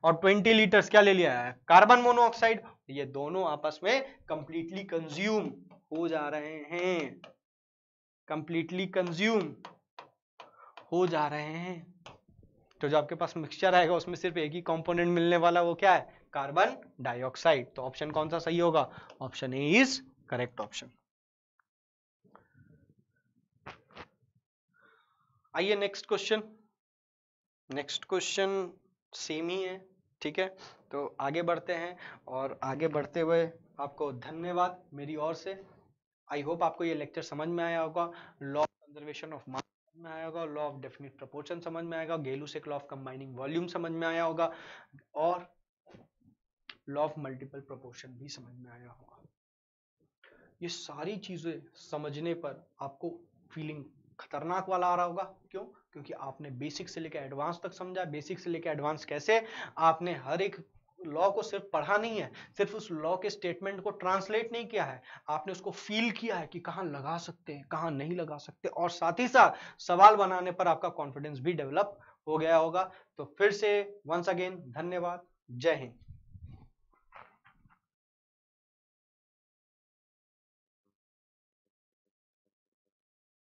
A: और 20 लीटर क्या ले लिया है कार्बन मोनोऑक्साइड ये दोनों आपस में कंप्लीटली कंज्यूम हो जा रहे हैं कंप्लीटली कंज्यूम हो जा रहे हैं तो जो आपके पास मिक्सचर आएगा उसमें सिर्फ एक ही कंपोनेंट मिलने वाला वो क्या है कार्बन डाइऑक्साइड तो ऑप्शन कौन सा सही होगा option A is correct option आइए next question next question same ही है ठीक है तो आगे बढ़ते हैं और आगे बढ़ते हुए आपको धन्यवाद मेरी ओर से आई होप आपको ये लेक्चर समझ में आया होगा law of conservation of mass में आया होगा लॉ ऑफ डेफिनेट प्रपोर्शन समझ में आएगा गेलू से लॉ ऑफ कंबाइनिंग वॉल्यूम समझ में आया होगा और लॉ ऑफ मल्टीपल प्रपोर्शन भी समझ में आया होगा ये सारी चीजें समझने पर आपको फीलिंग खतरनाक वाला आ रहा होगा क्यों क्योंकि आपने बेसिक से लेकर एडवांस तक समझा बेसिक से लेकर एडवांस कैसे आपने हर एक लॉ को सिर्फ पढ़ा नहीं है सिर्फ उस लॉ के स्टेटमेंट को ट्रांसलेट नहीं किया है आपने उसको फील किया है कि कहाँ लगा सकते हैं कहाँ नहीं लगा सकते और साथ ही साथ सवाल बनाने पर आपका कॉन्फिडेंस भी डेवलप हो गया होगा तो फिर से वंस अगेन धन्यवाद जय हिंद